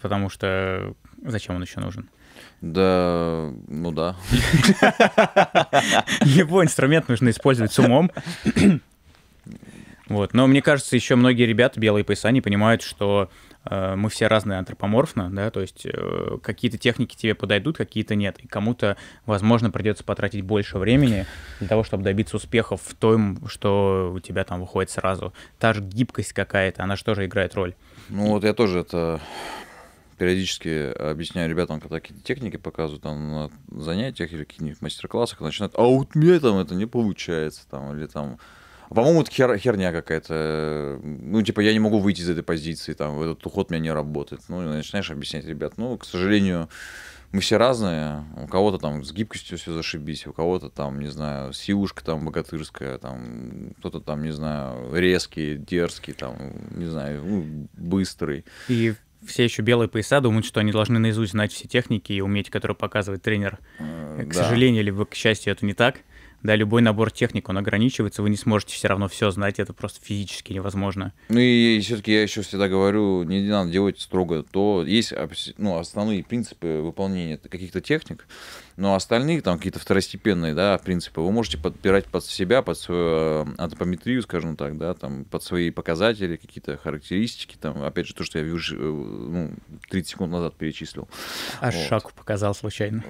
Потому что зачем он еще нужен? Да, ну да. Его инструмент нужно использовать с умом. Вот. Но мне кажется, еще многие ребята, белые пояса, не понимают, что Э, мы все разные антропоморфно, да, то есть э, какие-то техники тебе подойдут, какие-то нет. И кому-то, возможно, придется потратить больше времени для того, чтобы добиться успехов в том, что у тебя там выходит сразу. Та же гибкость какая-то, она же тоже играет роль. Ну вот я тоже это периодически объясняю ребятам, когда какие-то техники показывают там на занятиях или каких-нибудь мастер-классах, начинают, а вот мне там это не получается, там, или там по-моему, это хер, херня какая-то. Ну, типа, я не могу выйти из этой позиции, там, этот уход у меня не работает. Ну, начинаешь объяснять, ребят, ну, к сожалению, мы все разные. У кого-то там с гибкостью все зашибись, у кого-то там, не знаю, сиушка там богатырская, там кто-то там, не знаю, резкий, дерзкий, там, не знаю, ну, быстрый. И все еще белые пояса думают, что они должны наизусть знать все техники и уметь, которые показывает тренер. Э, к да. сожалению, либо к счастью, это не так да, любой набор техник, он ограничивается, вы не сможете все равно все знать, это просто физически невозможно. Ну и, и все-таки я еще всегда говорю, не надо делать строго то, есть ну, основные принципы выполнения каких-то техник, но остальные там какие-то второстепенные, да, принципы вы можете подбирать под себя, под свою э, антропометрию, скажем так, да, там, под свои показатели, какие-то характеристики, там, опять же, то, что я вижу, э, ну, 30 секунд назад перечислил. А вот. шаг показал случайно.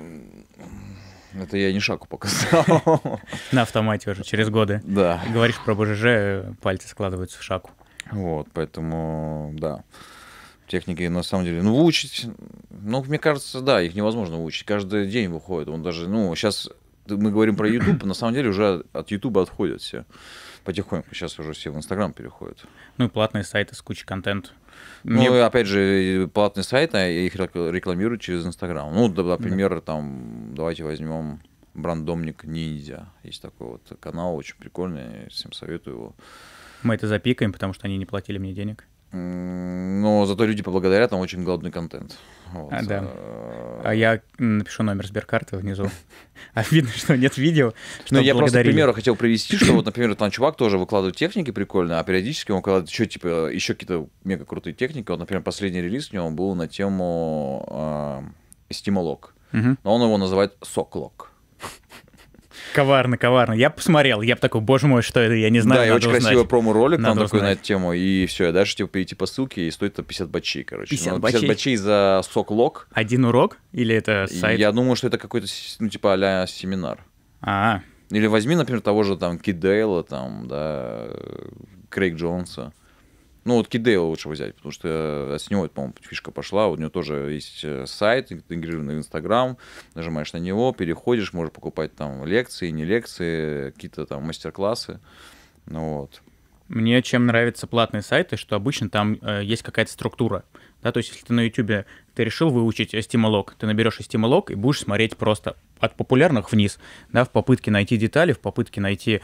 Это я не шаку показал. На автомате уже через годы. Да. Говоришь про БЖЖ, пальцы складываются в шаку. Вот, поэтому, да. Техники, на самом деле, ну, выучить, ну, мне кажется, да, их невозможно выучить. Каждый день выходит. Он даже, ну, сейчас мы говорим про YouTube, на самом деле уже от YouTube отходят все. Потихоньку сейчас уже все в Инстаграм переходят. Ну и платные сайты с кучей контента. Мне... Ну, опять же, платные сайты, я а их рекламирую через Инстаграм. Ну, например, да. там, давайте возьмем брандомник ниндзя. Есть такой вот канал, очень прикольный, всем советую его. Мы это запикаем, потому что они не платили мне денег. Но зато люди поблагодарят, там очень голодный контент. Вот. А, да. Э, а я напишу номер Сберкарты внизу. А видно, что нет видео. Ну, я просто, к примеру, хотел привести, что вот, например, там чувак тоже выкладывает техники прикольно, а периодически он выкладывает еще, типа, еще какие-то мега крутые техники. Вот, например, последний релиз у него был на тему э, а, стимулок. Но он его называет соклок. Коварно, коварно. Я посмотрел, я бы такой, боже мой, что это, я не знаю, Да, и очень узнать. красивый промо-ролик там такой на эту тему, и все, я дальше типа перейти по ссылке, и стоит это 50 бачей, короче. 50, ну, 50 бачей? за сок лок. Один урок? Или это сайт? Я думаю, что это какой-то, ну, типа а семинар. А, -а. Или возьми, например, того же там Кидейла, там, да, Крейг Джонса. Ну, вот Кидео лучше взять, потому что э, с него, по-моему, фишка пошла. У него тоже есть э, сайт, интегрированный в Инстаграм. Нажимаешь на него, переходишь, можешь покупать там лекции, не лекции, какие-то там мастер-классы. Ну, вот. Мне чем нравятся платные сайты, что обычно там э, есть какая-то структура. Да, то есть, если ты на Ютубе, ты решил выучить стимолог, ты наберешь стимолог и будешь смотреть просто от популярных вниз, да, в попытке найти детали, в попытке найти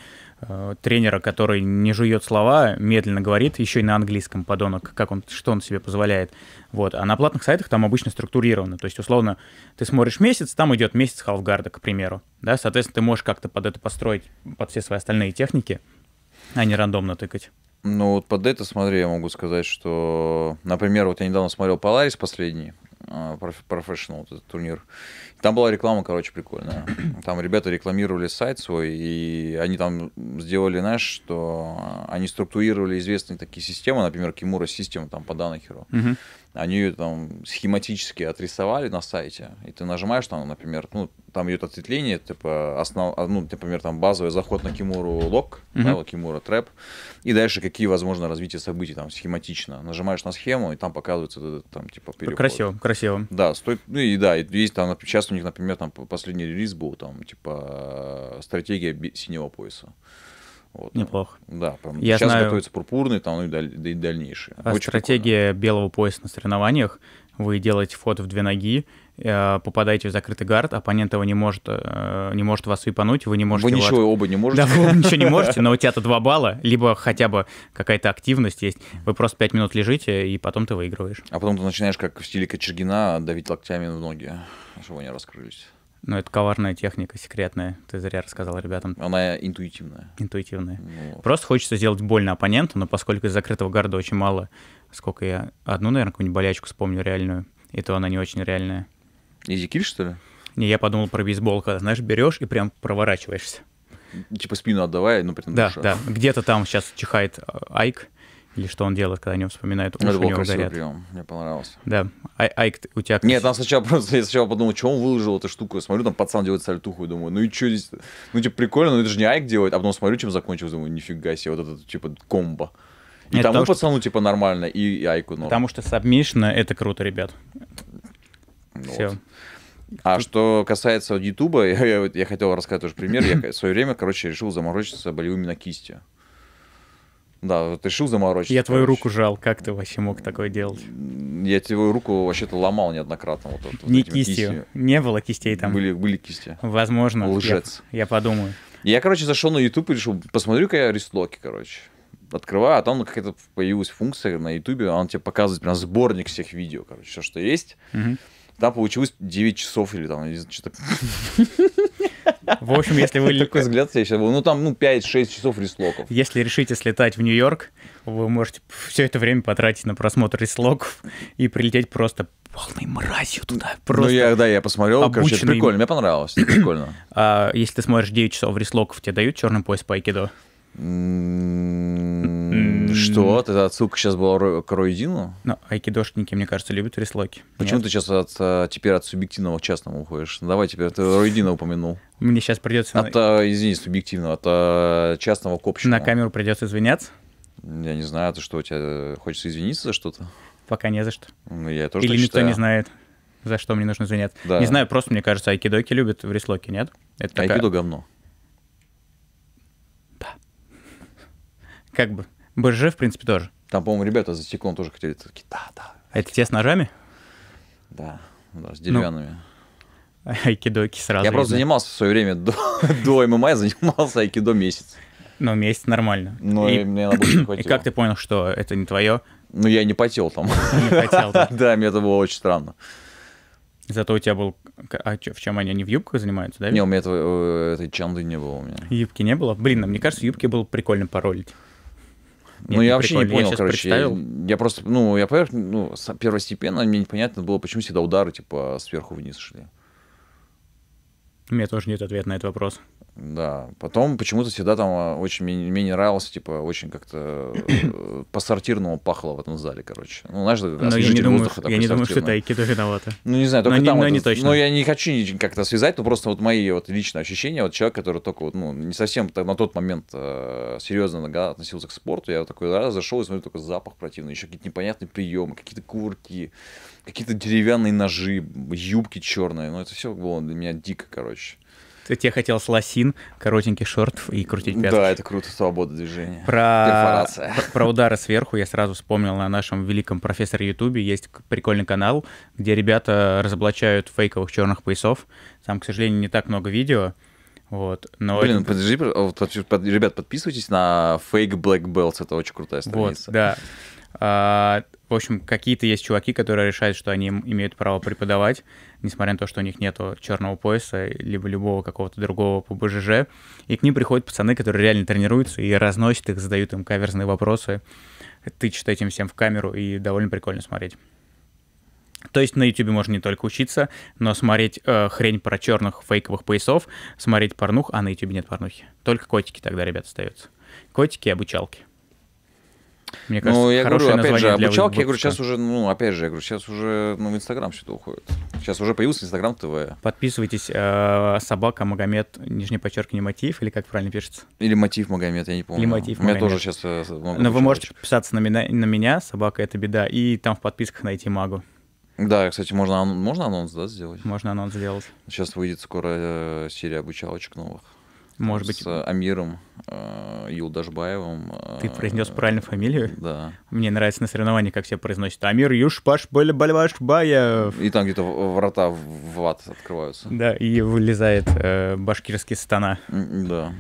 Э, тренера, который не жует слова, медленно говорит, еще и на английском, подонок, как он, что он себе позволяет. Вот. А на платных сайтах там обычно структурировано. То есть, условно, ты смотришь месяц, там идет месяц халфгарда, к примеру. Да? Соответственно, ты можешь как-то под это построить, под все свои остальные техники, а не рандомно тыкать. Ну вот под это, смотри, я могу сказать, что, например, вот я недавно смотрел Polaris последний, Professional, э, вот этот турнир. Там была реклама, короче, прикольная. Там ребята рекламировали сайт свой, и они там сделали, знаешь, что э, они структурировали известные такие системы, например, Кимура система там по Данахеру. Uh-huh они ее там схематически отрисовали на сайте, и ты нажимаешь там, например, ну, там идет ответвление, типа, основ, а, ну, например, там базовый заход на Кимуру лок, mm-hmm. да, Кимура трэп, и дальше какие возможно развитие событий там схематично. Нажимаешь на схему, и там показывается там, типа, переход. Красиво, красиво. Да, стоит, ну и да, и есть там, сейчас у них, например, там последний релиз был, там, типа, стратегия синего пояса. Вот, Неплохо. Да, прям Я сейчас знаю... готовится пурпурный, там ну, и, даль... и дальнейшие. А стратегия прикольно. белого пояса на соревнованиях. Вы делаете фото в две ноги, э, попадаете в закрытый гард, оппонент его не может, э, не может вас выпануть, вы не можете... Вы ничего от... оба не можете. Да, вы ничего не можете, но у тебя-то два балла, либо хотя бы какая-то активность есть. Вы просто пять минут лежите, и потом ты выигрываешь. А потом ты начинаешь, как в стиле Кочергина, давить локтями в ноги, чтобы они раскрылись. Ну, это коварная техника, секретная. Ты зря рассказал ребятам. Она интуитивная. Интуитивная. Вот. Просто хочется сделать больно оппоненту, но поскольку из закрытого гарда очень мало, сколько я одну, наверное, какую-нибудь болячку вспомню реальную, и то она не очень реальная. Изикиль, что ли? Не, я подумал про бейсбол, когда, знаешь, берешь и прям проворачиваешься. Типа спину отдавай, ну, при этом Да, душа. да. Где-то там сейчас чихает э, Айк, или что он делает, когда они вспоминают, уши Это был у него красивый горят. прием, мне понравился. Да. А, Айк, у тебя... Нет, там сначала просто, я сначала подумал, что он выложил эту штуку. Я смотрю, там пацан делает сальтуху, и думаю, ну и что здесь? Ну, типа, прикольно, но это же не Айк делает. А потом смотрю, чем закончилось, думаю, нифига себе, вот этот типа, комбо. И Нет, тому потому, пацану, что... типа, нормально, и, Айку норм. Потому что сабмишно — это круто, ребят. Вот. Все. А что касается Ютуба, я, я, я хотел рассказать тоже пример. Я в свое время, короче, решил заморочиться болевыми на кисти. Да, решил заморочить. Я твою короче. руку жал, как ты вообще мог такое делать? Я твою руку вообще-то ломал неоднократно. Вот, вот, не кистью. кистью. Не было кистей там? Были, были кисти. Возможно. Лжец. Я, я подумаю. Я, короче, зашел на YouTube и решил, посмотрю-ка я рестлоки, короче. Открываю, а там какая-то появилась функция на YouTube, она тебе показывает прям сборник всех видео, короче, все, что есть. Угу. Там получилось 9 часов или там, что-то... В общем, если вы... Такой взгляд сейчас был. Ну, там, ну, 5-6 часов рислоков. Если решите слетать в Нью-Йорк, вы можете все это время потратить на просмотр рислоков и прилететь просто полной мразью туда. Ну, просто ну, я, да, я посмотрел, обученный... короче, это прикольно, мне понравилось, прикольно. а, если ты смотришь 9 часов рислоков, тебе дают черный пояс по айкидо? М-м-м. М-м-м. Что? Это отсылка сейчас была к Роидину? Ну, айкидошники, мне кажется, любят рислоки. Почему Нет? ты сейчас от, а, теперь от субъективного к частному уходишь? Ну, давай теперь, ты Роидина упомянул. Мне сейчас придется... От, а, извини, субъективного, от а, частного к общему. На камеру придется извиняться? Я не знаю, ты что, у тебя хочется извиниться за что-то? Пока не за что. Ну, я тоже Или никто считаю. не знает за что мне нужно извиняться. Да. Не знаю, просто, мне кажется, айкидоки любят в рислоке, нет? Это такая... Айкидо говно. Как бы. БЖ, в принципе, тоже. Там, по-моему, ребята за стеклом тоже хотели. Такие, да, да. А это те с ножами? Да, да с ну. деревянными. Ну, айкидоки сразу. Я видно. просто занимался в свое время до, до ММА, занимался айкидо месяц. Ну, месяц нормально. Ну, и, и мне И как ты понял, что это не твое? Ну, я не потел там. Не потел, да. да, мне это было очень странно. Зато у тебя был... А чё, в чем они? Они в юбках занимаются, да? Не, у меня этого, э, этой чанды не было у меня. Юбки не было? Блин, а мне кажется, юбки был прикольно паролить ну, я вообще не понял, я короче. Я, я просто, ну, я поверх, ну, первостепенно мне непонятно было, почему всегда удары, типа, сверху вниз шли. У меня тоже нет ответа на этот вопрос. Да, потом почему-то всегда там а, очень мне, мне не нравилось, типа, очень как-то э, по-сортирному пахло в этом зале, короче. Ну, знаешь, как ну, но я не думаю, воздуха, я не думаю что это Айкидо Ну, не знаю, только но там... Не, вот, но, не точно. но я не хочу как-то связать, но просто вот мои вот личные ощущения, вот человек, который только вот, ну, не совсем так на тот момент э, серьезно относился к спорту, я вот такой раз зашел и смотрю, только запах противный, еще какие-то непонятные приемы, какие-то кувырки, какие-то деревянные ножи, юбки черные, ну, это все было для меня дико, короче. Кстати, я хотел с лосин, коротенький шорт и крутить пятки. Да, это круто, свобода движения. Про... Про, удары сверху я сразу вспомнил на нашем великом профессоре Ютубе. Есть прикольный канал, где ребята разоблачают фейковых черных поясов. Там, к сожалению, не так много видео. Вот, но Блин, это... подожди, под, под, ребят, подписывайтесь на Fake Black Belts, это очень крутая страница. Вот, да. А, в общем, какие-то есть чуваки, которые решают, что они имеют право преподавать, несмотря на то, что у них нет черного пояса, либо любого какого-то другого по БЖЖ. И к ним приходят пацаны, которые реально тренируются и разносят их, задают им каверзные вопросы, Ты читаешь этим всем в камеру, и довольно прикольно смотреть. То есть на YouTube можно не только учиться, но смотреть э, хрень про черных фейковых поясов, смотреть порнух, а на YouTube нет порнухи. Только котики тогда, ребят, остаются. Котики и обучалки. Мне ну, кажется, ну, я говорю, опять же, обучалки, я говорю, сейчас уже, ну, опять же, я говорю, сейчас уже, ну, в Инстаграм все это уходит. Сейчас уже появился Инстаграм ТВ. Подписывайтесь, э, собака Магомед, нижнее подчеркивание, мотив, или как правильно пишется? Или мотив Магомед, я не помню. Или мотив У меня тоже сейчас э, много Но вы можете подписаться на меня, на меня, собака это беда, и там в подписках найти магу. Да, кстати, можно, можно анонс, да, сделать? Можно анонс сделать. Сейчас выйдет скоро э, серия обучалочек новых. Может быть. С Амиром э, Юлдашбаевым. Э, Ты произнес правильно фамилию? Да. Мне нравится на соревновании, как все произносят. Амир Юшпаш Бальбашбаев. И там где-то врата в ад открываются. Да, и вылезает э, башкирский стана. Да.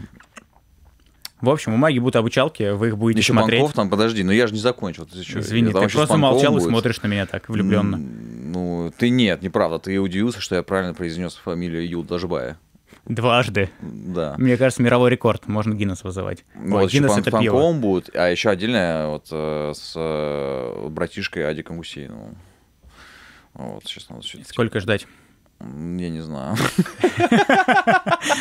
В общем, у маги будут обучалки, вы их будете еще смотреть. Еще там, подожди, но ну я же не закончил. Ты еще, Извини, ты просто молчал будет. и смотришь на меня так влюбленно. Ну, ты нет, неправда. Ты удивился, что я правильно произнес фамилию Юл Дажбая. Дважды. Да. Мне кажется, мировой рекорд. Можно Гиннес вызывать. Ну, вот Гиннес это пиво. Панк будет, а еще отдельная вот с братишкой Адиком Гусейновым. Вот, сейчас надо все Сколько ждать? Я не знаю.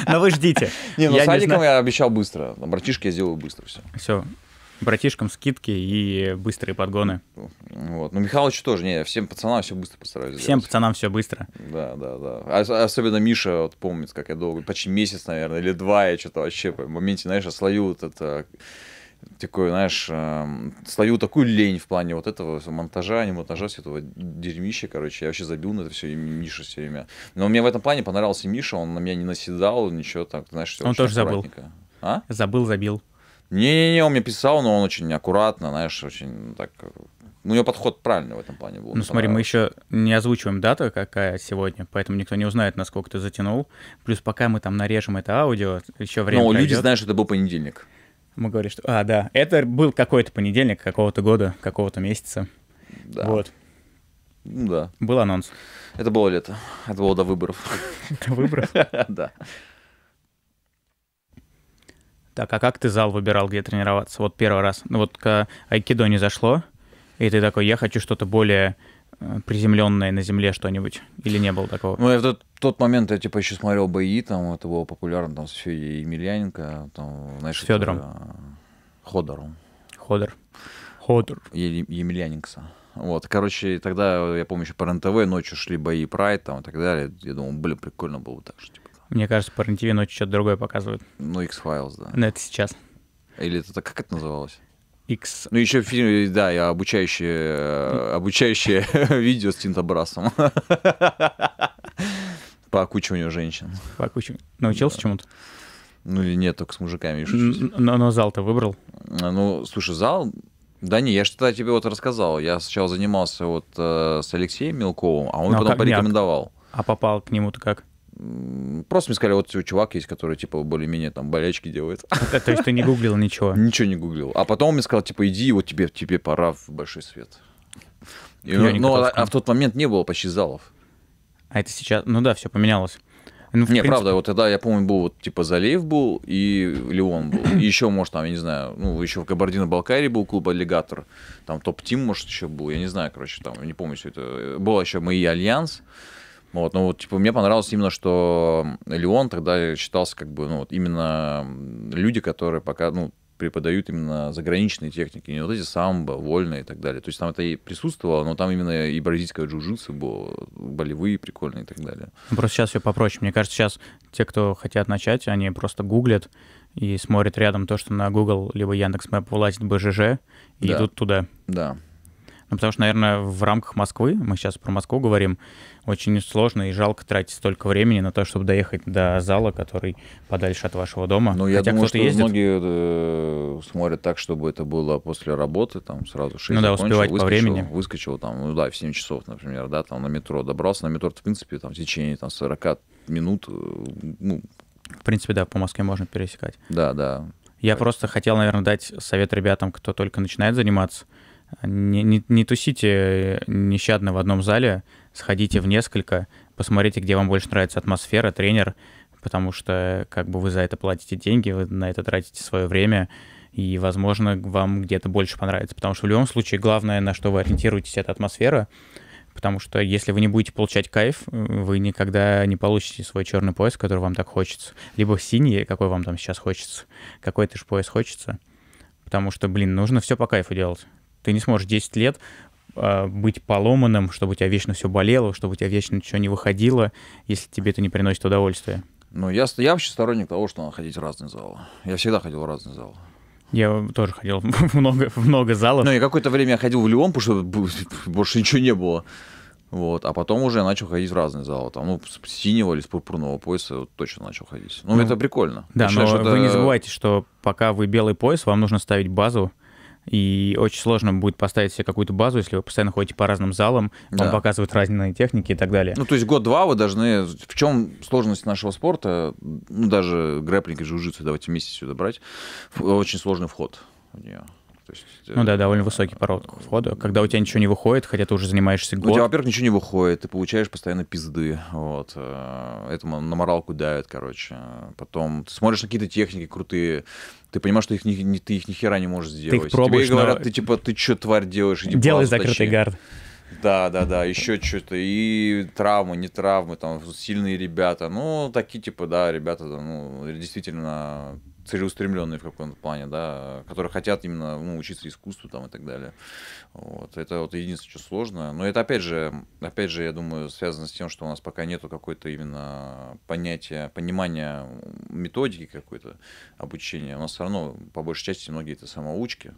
Но вы ждите. Не, ну я с Адиком я обещал быстро. Братишки я сделаю быстро все. Все, братишкам скидки и быстрые подгоны. Вот. Ну, Михалыч тоже, не, всем пацанам все быстро постарались Всем пацанам все быстро. Да, да, да. А особенно Миша, вот помнит, как я долго, почти месяц, наверное, или два, я что-то вообще в моменте, знаешь, ословил вот это такой, знаешь, э, такую лень в плане вот этого монтажа, не монтажа, все этого дерьмища, короче. Я вообще забил на это все, и Миша все время. Но мне в этом плане понравился Миша, он на меня не наседал, ничего так, знаешь, все Он тоже забыл. А? Забыл, забил. Не-не-не, он мне писал, но он очень аккуратно, знаешь, очень так... Ну, у него подход правильный в этом плане был. Ну, смотри, мы еще не озвучиваем дату, какая сегодня, поэтому никто не узнает, насколько ты затянул. Плюс пока мы там нарежем это аудио, еще время Но ну, люди знают, что это был понедельник. Мы говорим, что... А, да, это был какой-то понедельник какого-то года, какого-то месяца. Да. Вот. Ну да. Был анонс. Это было лето. Это было до выборов. До выборов? Да. Так, а как ты зал выбирал, где тренироваться? Вот первый раз. Ну вот к айкидо не зашло, и ты такой, я хочу что-то более э, приземленное на земле что-нибудь? Или не было такого? Ну, я в тот, тот момент я типа еще смотрел бои, там это было популярно, там с Федей Емельяненко, там, знаешь, с Федором. Это, э, Ходором. Ходор. Ходор. Е- Емельяненко. Вот, короче, тогда, я помню, еще по РНТВ ночью шли бои Прайд там и так далее. Я думал, блин, прикольно было так же. Типа. Мне кажется, по рен ночью что-то другое показывают. Ну, X-Files, да. Но это сейчас. Или это как это называлось? X. Ну, еще фильм, э, да, я обучающее, э, обучающее видео с Тинтобрасом. По окучиванию женщин. По окучиванию. Научился чему-то? Ну или нет, только с мужиками. Но, но зал-то выбрал? А, ну, слушай, зал... Да не, я что-то тебе вот рассказал. Я сначала занимался вот э, с Алексеем Мелковым, а он но ну, а потом как... А порекомендовал. А попал к нему-то как? Просто мне сказали, вот чувак есть, который, типа, более-менее там болячки делает. То есть ты не гуглил ничего? Ничего не гуглил. А потом он мне сказал, типа, иди, вот тебе, тебе пора в большой свет. И, ну, а, а в тот момент не было почти залов. А это сейчас, ну да, все поменялось. Ну, не, принципе... правда, вот тогда, я помню, был вот типа залив был и Леон был. И еще, может, там, я не знаю, ну, еще в Кабардино-Балкарии был клуб «Аллигатор», там «Топ-Тим», может, еще был, я не знаю, короче, там, не помню, все это. Был еще «Мы Альянс», вот, ну, вот, типа, мне понравилось именно, что Леон тогда считался как бы, ну, вот именно люди, которые пока, ну, преподают именно заграничные техники, не вот эти самбо, вольные и так далее. То есть там это и присутствовало, но там именно и бразильское джиу-джитсу было, болевые прикольные и так далее. Ну, просто сейчас все попроще. Мне кажется, сейчас те, кто хотят начать, они просто гуглят и смотрят рядом то, что на Google либо Яндекс.Мэп вылазит БЖЖ и да. идут туда. Да, ну, потому что, наверное, в рамках Москвы, мы сейчас про Москву говорим, очень сложно и жалко тратить столько времени на то, чтобы доехать до зала, который подальше от вашего дома. Ну, я думаю, что ездит. многие э, смотрят так, чтобы это было после работы, там сразу 6 Ну да, закончил, успевать выскочил, по времени. Выскочил там, ну да, в 7 часов, например, да, там на метро добрался. На метро, в принципе, там в течение там, 40 минут, э, ну, в принципе, да, по Москве можно пересекать. Да, да. Я так. просто хотел, наверное, дать совет ребятам, кто только начинает заниматься. Не, не, не тусите э, нещадно в одном зале, сходите в несколько, посмотрите, где вам больше нравится атмосфера, тренер, потому что как бы вы за это платите деньги, вы на это тратите свое время, и, возможно, вам где-то больше понравится. Потому что в любом случае главное, на что вы ориентируетесь, это атмосфера, потому что если вы не будете получать кайф, э, вы никогда не получите свой черный пояс, который вам так хочется. Либо синий, какой вам там сейчас хочется. Какой-то же пояс хочется. Потому что, блин, нужно все по кайфу делать. Ты не сможешь 10 лет а, быть поломанным, чтобы у тебя вечно все болело, чтобы у тебя вечно ничего не выходило, если тебе это не приносит удовольствия. Ну, я, я вообще сторонник того, что надо ходить в разные залы. Я всегда ходил в разные залы. Я тоже ходил в много, в много залов. Ну, и какое-то время я ходил в Лион, потому что больше ничего не было. Вот, а потом уже я начал ходить в разные залы, там, ну, с синего или с пурпурного пояса вот, точно начал ходить. Ну, ну это прикольно. Да, Начинаешь но это... вы не забывайте, что пока вы белый пояс, вам нужно ставить базу, и очень сложно будет поставить себе какую-то базу, если вы постоянно ходите по разным залам, да. вам показывают разные техники и так далее. Ну, то есть год-два вы должны... В чем сложность нашего спорта? Ну, даже грэплинг и джиу-джитсу давайте вместе сюда брать. Очень сложный вход в нее. То есть, э, ну да, довольно высокий порог входа. Когда у тебя ничего не выходит, хотя ты уже занимаешься год. Ну, у тебя, во-первых, ничего не выходит, ты получаешь постоянно пизды. Вот. Э, Это на моралку давит, короче. Потом ты смотришь на какие-то техники крутые, ты понимаешь, что их не, не, ты их ни хера не можешь сделать. Ты их пробуешь, Тебе говорят, но... ты типа, ты что, тварь делаешь? Иди Делай закрытый точнее. гард. Да, да, да, еще что-то. И травмы, не травмы, там сильные ребята. Ну, такие типа, да, ребята, ну, действительно целеустремленные в каком-то плане, да, которые хотят именно ну, учиться искусству там и так далее. Вот. Это вот единственное, что сложно. Но это опять же, опять же, я думаю, связано с тем, что у нас пока нету какой-то именно понятия, понимания методики какой-то обучения. У нас все равно по большей части многие это самоучки,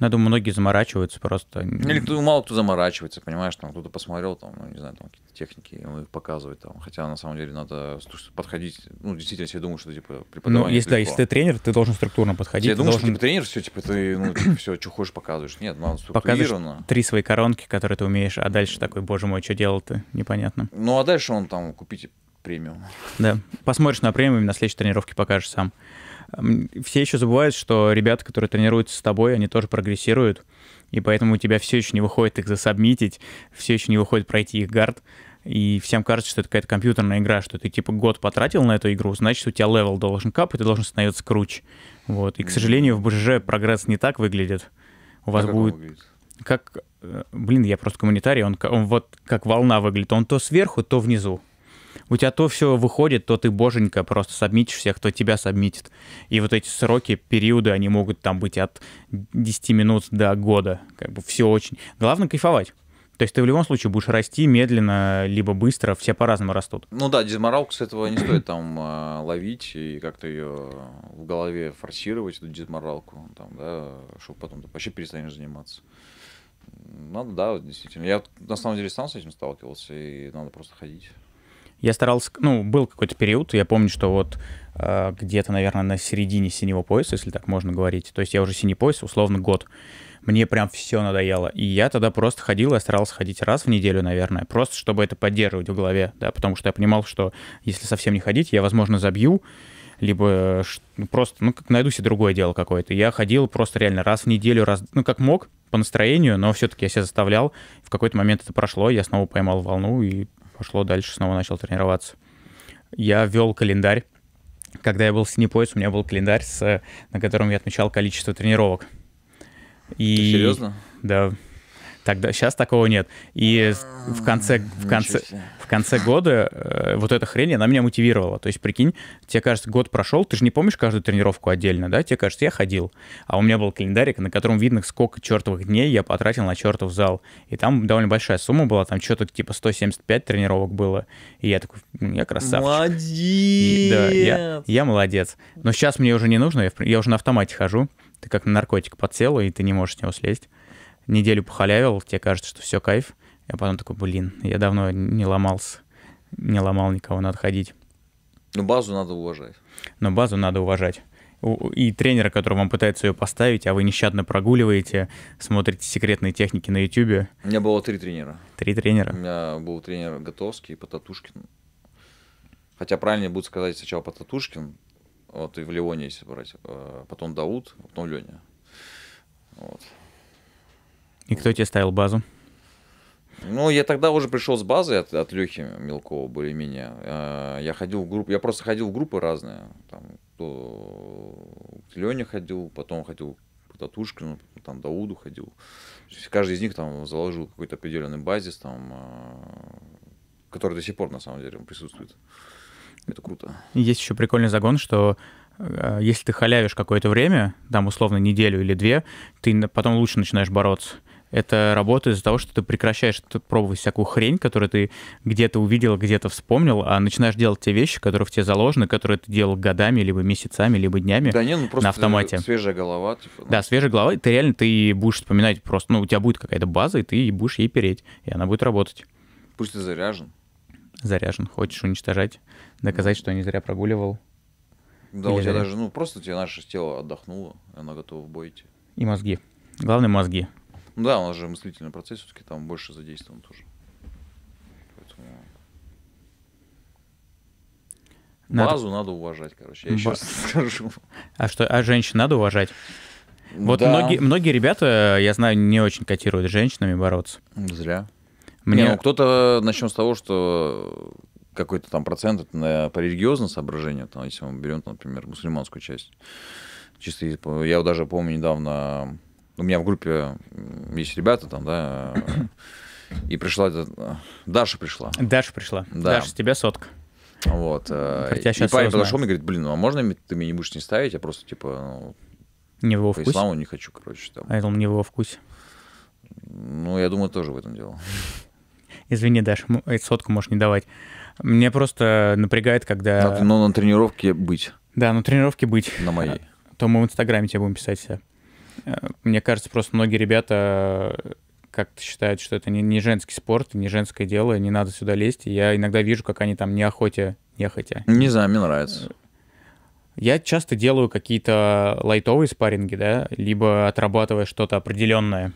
ну, я думаю, многие заморачиваются просто. Или кто, ну, мало кто заморачивается, понимаешь, там кто-то посмотрел, там, ну, не знаю, там какие-то техники, ему их показывает, там, хотя на самом деле надо подходить, ну, действительно, я думаю, что, типа, преподавание Ну, если, да, если ты тренер, ты должен структурно подходить. я думаю, должен... что, типа, тренер, все, типа, ты, ну, типа, все, что хочешь, показываешь. Нет, надо структурированно. Показываешь три свои коронки, которые ты умеешь, а дальше такой, боже мой, что делал-то, непонятно. Ну, а дальше он там, купить премиум. Да, посмотришь на премиум, на следующей тренировке покажешь сам все еще забывают, что ребята, которые тренируются с тобой, они тоже прогрессируют, и поэтому у тебя все еще не выходит их засобмитить, все еще не выходит пройти их гард, и всем кажется, что это какая-то компьютерная игра, что ты типа год потратил на эту игру, значит, у тебя левел должен кап, и ты должен становиться круче. Вот. И, к сожалению, в БЖЖ прогресс не так выглядит. У вас а будет... Как, как... Э, блин, я просто коммунитарий, он, он вот как волна выглядит. Он то сверху, то внизу у тебя то все выходит, то ты боженька просто сабмитишь всех, кто тебя сабмитит. И вот эти сроки, периоды, они могут там быть от 10 минут до года. Как бы все очень... Главное кайфовать. То есть ты в любом случае будешь расти медленно, либо быстро, все по-разному растут. Ну да, дизморалку с этого не стоит там а, ловить и как-то ее в голове форсировать, эту дизморалку, там, да, чтобы потом ты вообще перестанешь заниматься. Надо, да, действительно. Я на самом деле сам с этим сталкивался, и надо просто ходить. Я старался, ну, был какой-то период, я помню, что вот э, где-то, наверное, на середине синего пояса, если так можно говорить, то есть я уже синий пояс, условно, год, мне прям все надоело. И я тогда просто ходил, я старался ходить раз в неделю, наверное, просто чтобы это поддерживать в голове, да, потому что я понимал, что если совсем не ходить, я, возможно, забью, либо э, ну, просто, ну, как найду себе другое дело какое-то. Я ходил просто реально раз в неделю, раз, ну, как мог, по настроению, но все-таки я себя заставлял. В какой-то момент это прошло, я снова поймал волну и пошло дальше, снова начал тренироваться. Я вел календарь. Когда я был с Синепоис, у меня был календарь, с, на котором я отмечал количество тренировок. И, Ты серьезно? Да. Тогда сейчас такого нет. И в конце, в конце, в конце года э, вот эта хрень, она меня мотивировала. То есть, прикинь, тебе кажется, год прошел, ты же не помнишь каждую тренировку отдельно, да? Тебе кажется, я ходил. А у меня был календарик, на котором видно, сколько чертовых дней я потратил на чертов зал. И там довольно большая сумма была, там что-то типа 175 тренировок было. И я такой, я красавчик. Молодец! И, да, я, я молодец. Но сейчас мне уже не нужно, я, я уже на автомате хожу. Ты как на наркотик подсел и ты не можешь с него слезть неделю похалявил, тебе кажется, что все кайф, Я потом такой, блин, я давно не ломался, не ломал никого, надо ходить. Ну базу надо уважать. Но базу надо уважать. И тренера, который вам пытается ее поставить, а вы нещадно прогуливаете, смотрите секретные техники на YouTube. У меня было три тренера. Три тренера? У меня был тренер Готовский, Потатушкин. Хотя правильнее будет сказать сначала Потатушкин, вот и в Леоне, если брать, э, потом Дауд, потом Леня. Вот. И кто тебе ставил базу? Ну, я тогда уже пришел с базы от, от Лехи Мелкова, более-менее. А, я ходил в группу, я просто ходил в группы разные. Там, кто... к Лене ходил, потом ходил к Татушкину, там Дауду ходил. Каждый из них там заложил какой-то определенный базис, там, а, который до сих пор, на самом деле, присутствует. Это круто. Есть еще прикольный загон, что а, если ты халявишь какое-то время, там условно неделю или две, ты потом лучше начинаешь бороться это работает из-за того, что ты прекращаешь пробовать всякую хрень, которую ты где-то увидел, где-то вспомнил, а начинаешь делать те вещи, которые в тебе заложены, которые ты делал годами, либо месяцами, либо днями да, нет, ну, просто на автомате. свежая голова. Типа, ну. Да, свежая голова, ты реально ты будешь вспоминать просто, ну, у тебя будет какая-то база, и ты будешь ей переть, и она будет работать. Пусть ты заряжен. Заряжен. Хочешь уничтожать, доказать, ну. что не зря прогуливал. Да, Или у тебя заряжен. даже, ну, просто тебе наше тело отдохнуло, оно готово в бой идти. И мозги. Главное, мозги. Ну да, у нас же мыслительный процесс все-таки там больше задействован тоже. Поэтому... Надо... Базу надо уважать, короче, я Ба... сейчас скажу. А что, а женщин надо уважать? Ну вот да. многие, многие ребята, я знаю, не очень котируют с женщинами бороться. Зря. Мне... Не, ну, кто-то, начнем с того, что какой-то там процент это на, по религиозному соображению, там, если мы берем, например, мусульманскую часть. Чисто я даже помню недавно у меня в группе есть ребята там, да, и пришла Даша пришла. Даша пришла. Да. Даша, с тебя сотка. Вот. Хотя э, и парень подошел и говорит, блин, ну а можно ты меня не будешь не ставить, я просто типа... Ну, не в его вкусе? исламу не хочу, короче. Там. А это он не в его вкусе? Ну, я думаю, тоже в этом дело. Извини, Даша, э, сотку можешь не давать. Мне просто напрягает, когда... Но, но ну, на тренировке быть. Да, на тренировке быть. На моей. А, то мы в Инстаграме тебе будем писать. Э, мне кажется, просто многие ребята э, как-то считают, что это не, не женский спорт, не женское дело, не надо сюда лезть. я иногда вижу, как они там неохоте, нехотя. Не знаю, мне нравится. Э, я часто делаю какие-то лайтовые спарринги, да, либо отрабатывая что-то определенное.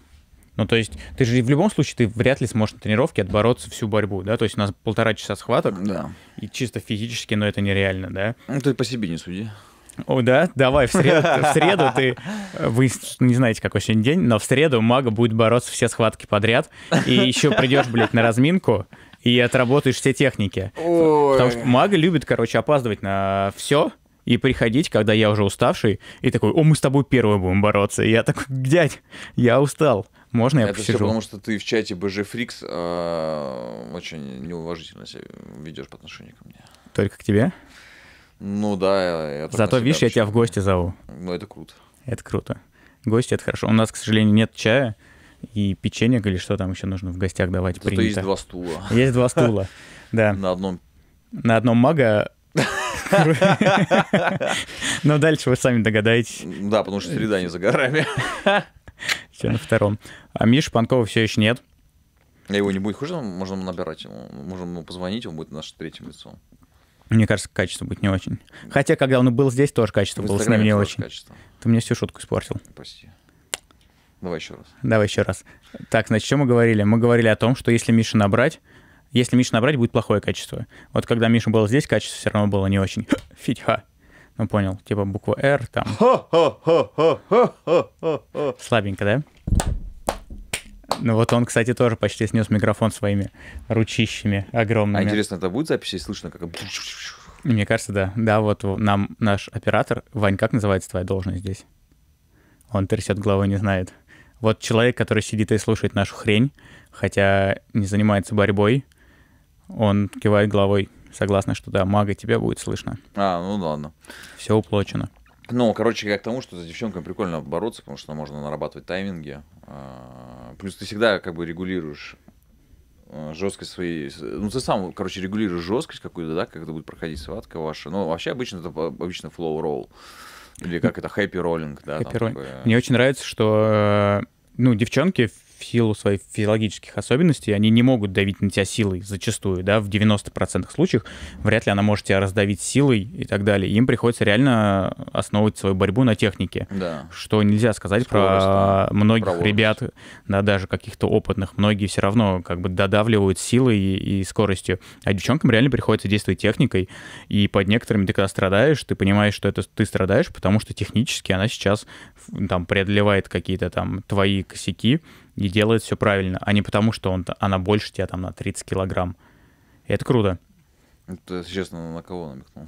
Ну, то есть, ты же в любом случае, ты вряд ли сможешь на тренировке отбороться всю борьбу, да? То есть, у нас полтора часа схваток. Да. И чисто физически, но это нереально, да? Ну, ты по себе не суди. О, да? Давай, в среду, в среду ты... Вы не знаете, какой сегодня день, но в среду мага будет бороться все схватки подряд, и еще придешь, блядь, на разминку, и отработаешь все техники. Ой. Потому что мага любит, короче, опаздывать на все, и приходить, когда я уже уставший, и такой, о, мы с тобой первые будем бороться. И я такой, дядь, я устал. Можно я Это посижу? все потому, что ты в чате BG Freaks а, очень неуважительно себя ведешь по отношению ко мне. Только к тебе? Ну да, я Зато, видишь, я тебя в гости зову. Ну, это круто. Это круто. Гости — это хорошо. У нас, к сожалению, нет чая и печенья или что там еще нужно в гостях давать Зато принято. есть два стула. Есть два стула, да. На одном... На одном мага но дальше вы сами догадаетесь. Да, потому что среда не за горами. Все на втором. А Миш Панкова все еще нет. А его не будет хуже, можно набирать Можем ему позвонить, он будет наше третьим лицом. Мне кажется, качество будет не очень. Хотя, когда он был здесь, тоже качество В было с ним не очень. Качество. Ты мне всю шутку испортил. Почти. Давай еще раз. Давай еще раз. Так, значит, что мы говорили? Мы говорили о том, что если Миша набрать, если Миша набрать, будет плохое качество. Вот когда Миша был здесь, качество все равно было не очень. Фитьха. Ну, понял. Типа буква R там. Слабенько, да? Ну вот он, кстати, тоже почти снес микрофон своими ручищами а огромными. А интересно, это будет запись, если слышно, как... Мне кажется, да. Да, вот нам наш оператор, Вань, как называется твоя должность здесь? Он трясет головой, не знает. Вот человек, который сидит и слушает нашу хрень, хотя не занимается борьбой, он кивает головой, согласно, что да, мага тебя будет слышно. А, ну ладно. Все уплочено. Ну, короче, я к тому, что за девчонками прикольно бороться, потому что можно нарабатывать тайминги. А, плюс ты всегда как бы регулируешь э, жесткость своей... Ну, ты сам, короче, регулируешь жесткость какую-то, да, как это будет проходить схватка ваша. Ну, вообще обычно это обычно flow roll. Или как это, happy rolling, да. Happy rolling. Такое... Мне очень нравится, что э, ну, девчонки силу своих физиологических особенностей, они не могут давить на тебя силой зачастую, да, в 90% случаев вряд ли она может тебя раздавить силой и так далее. Им приходится реально основывать свою борьбу на технике, да. что нельзя сказать Скорость, про многих про ребят, да, даже каких-то опытных. Многие все равно как бы додавливают силой и, и скоростью, а девчонкам реально приходится действовать техникой, и под некоторыми ты когда страдаешь, ты понимаешь, что это ты страдаешь, потому что технически она сейчас там преодолевает какие-то там твои косяки, не делает все правильно, а не потому, что он, она больше тебя там на 30 килограмм. И это круто. Это, если честно, на кого намекнул?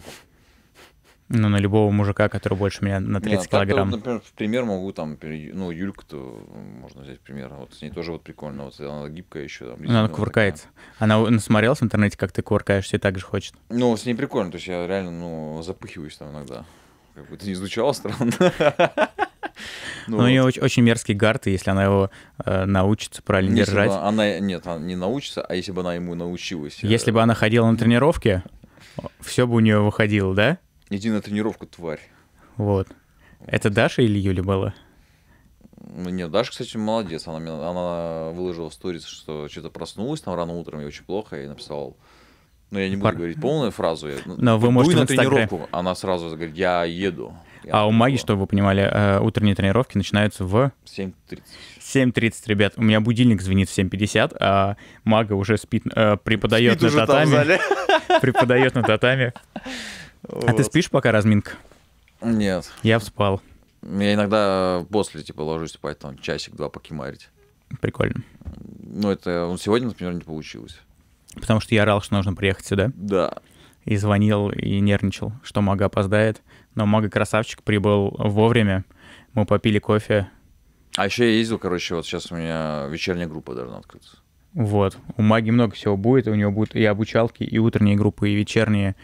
Ну, на любого мужика, который больше меня на 30 Нет, а килограмм. Так, например, в пример могу там, ну, Юльку, то можно взять пример. Вот с ней тоже вот прикольно, вот она гибкая еще. Там, ну, она кувыркается. Такая. Она насмотрелась в интернете, как ты кувыркаешься и так же хочет. Ну, с ней прикольно, то есть я реально, ну, запыхиваюсь там иногда. Как бы ты не звучало странно. Ну, Но вот. у нее очень, очень мерзкий гард, и если она его э, научится правильно если держать... Бы она, нет, она не научится, а если бы она ему научилась... Э, если бы она ходила на ну. тренировки, все бы у нее выходило, да? Иди на тренировку, тварь. Вот. Это Даша или Юля была? Ну, нет, Даша, кстати, молодец. Она, она выложила в сторис, что что-то проснулась там рано утром, и очень плохо, и написал... Ну, я не буду Пар... говорить полную фразу. Я... Ну, Но вы можете на тренировку. Она сразу говорит, я еду. А у маги, чтобы вы понимали, э, утренние тренировки начинаются в... 7.30. 7.30, ребят. У меня будильник звенит в 7.50, а мага уже спит, э, преподает на татами. Преподает на татами. А ты спишь пока разминка? Нет. Я вспал. Я иногда после, типа, ложусь спать, там, часик-два покемарить. Прикольно. Ну, это... Ну, сегодня, например, не получилось. Потому что я орал, что нужно приехать сюда? Да и звонил, и нервничал, что мага опоздает. Но мага красавчик прибыл вовремя. Мы попили кофе. А еще я ездил, короче, вот сейчас у меня вечерняя группа должна открыться. Вот. У маги много всего будет. У него будут и обучалки, и утренние группы, и вечерние.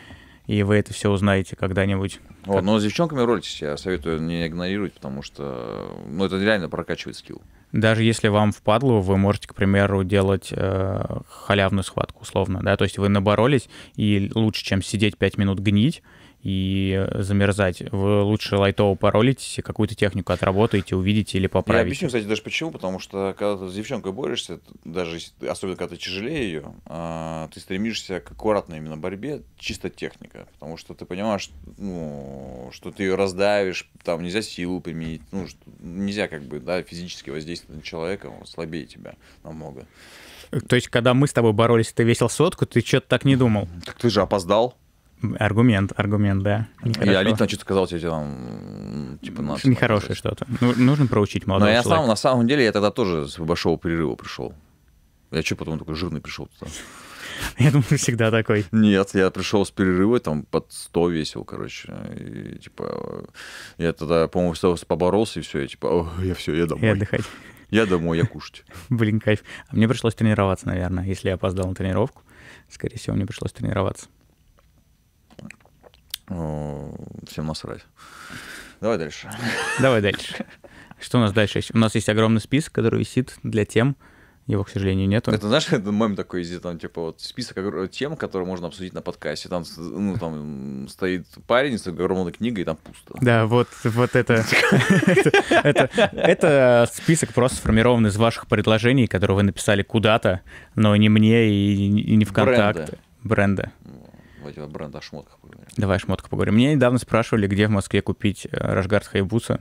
И вы это все узнаете когда-нибудь. Вот, как... но с девчонками ролитесь, я советую не игнорировать, потому что ну, это реально прокачивает скилл. Даже если вам впадло, вы можете, к примеру, делать э, халявную схватку условно, да, то есть вы наборолись, и лучше, чем сидеть 5 минут гнить, и э, замерзать. Вы лучше лайтово паролитесь и какую-то технику отработаете, увидите или поправите. Я объясню, кстати, даже почему, потому что когда ты с девчонкой борешься, даже особенно когда ты тяжелее ее, а, ты стремишься к аккуратной именно борьбе, чисто техника, потому что ты понимаешь, ну, что ты ее раздавишь, там нельзя силу применить, ну, нельзя как бы, да, физически воздействовать на человека, он слабее тебя намного. То есть, когда мы с тобой боролись, ты весил сотку, ты что-то так не думал? Так ты же опоздал. Аргумент, аргумент, да. Нехорошо. Я лично что-то сказал тебе, там, типа, типа надо... Нехорошее что-то. Ну, нужно проучить молодого Но я сам, на самом деле, я тогда тоже с большого перерыва пришел. Я что потом такой жирный пришел туда? Я думаю ты всегда такой. Нет, я пришел с перерыва, там, под 100 весил, короче. И, типа, я тогда, по-моему, поборолся, и все, я, типа, я все, я домой. Я отдыхать. Я домой, я кушать. Блин, кайф. А мне пришлось тренироваться, наверное, если я опоздал на тренировку. Скорее всего, мне пришлось тренироваться. Ну, всем насрать. Давай дальше. Давай дальше. Что у нас дальше У нас есть огромный список, который висит для тем. Его, к сожалению, нету. Это, знаешь, это мем такой везде, там, типа, вот список тем, которые можно обсудить на подкасте. Там, ну, там стоит парень с огромной книгой, и там пусто. Да, вот, вот это... Это список просто сформирован из ваших предложений, которые вы написали куда-то, но не мне и не ВКонтакте. Бренда. Давайте о брендах шмотках поговорим. Давай о шмотках поговорим. Меня недавно спрашивали, где в Москве купить э, Рашгард Хайбуса.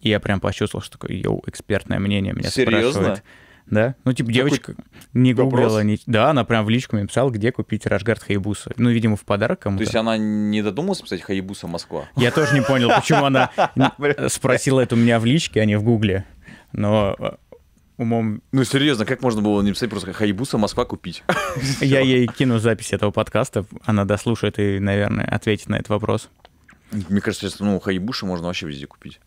И я прям почувствовал, что такое, йоу, экспертное мнение меня Серьезно? спрашивают. Да? Ну, типа, Какой девочка не гуглила. Не... Да, она прям в личку мне писала, где купить Рашгард Хайбуса. Ну, видимо, в подарок кому-то. То есть она не додумалась писать Хайбуса Москва? Я тоже не понял, почему она спросила это у меня в личке, а не в гугле. Но э, умом... Ну, серьезно, как можно было не писать просто «Хайбуса Москва купить»? Я ей кину запись этого подкаста, она дослушает и, наверное, ответит на этот вопрос. Мне кажется, сейчас, ну, Хайбуша можно вообще везде купить.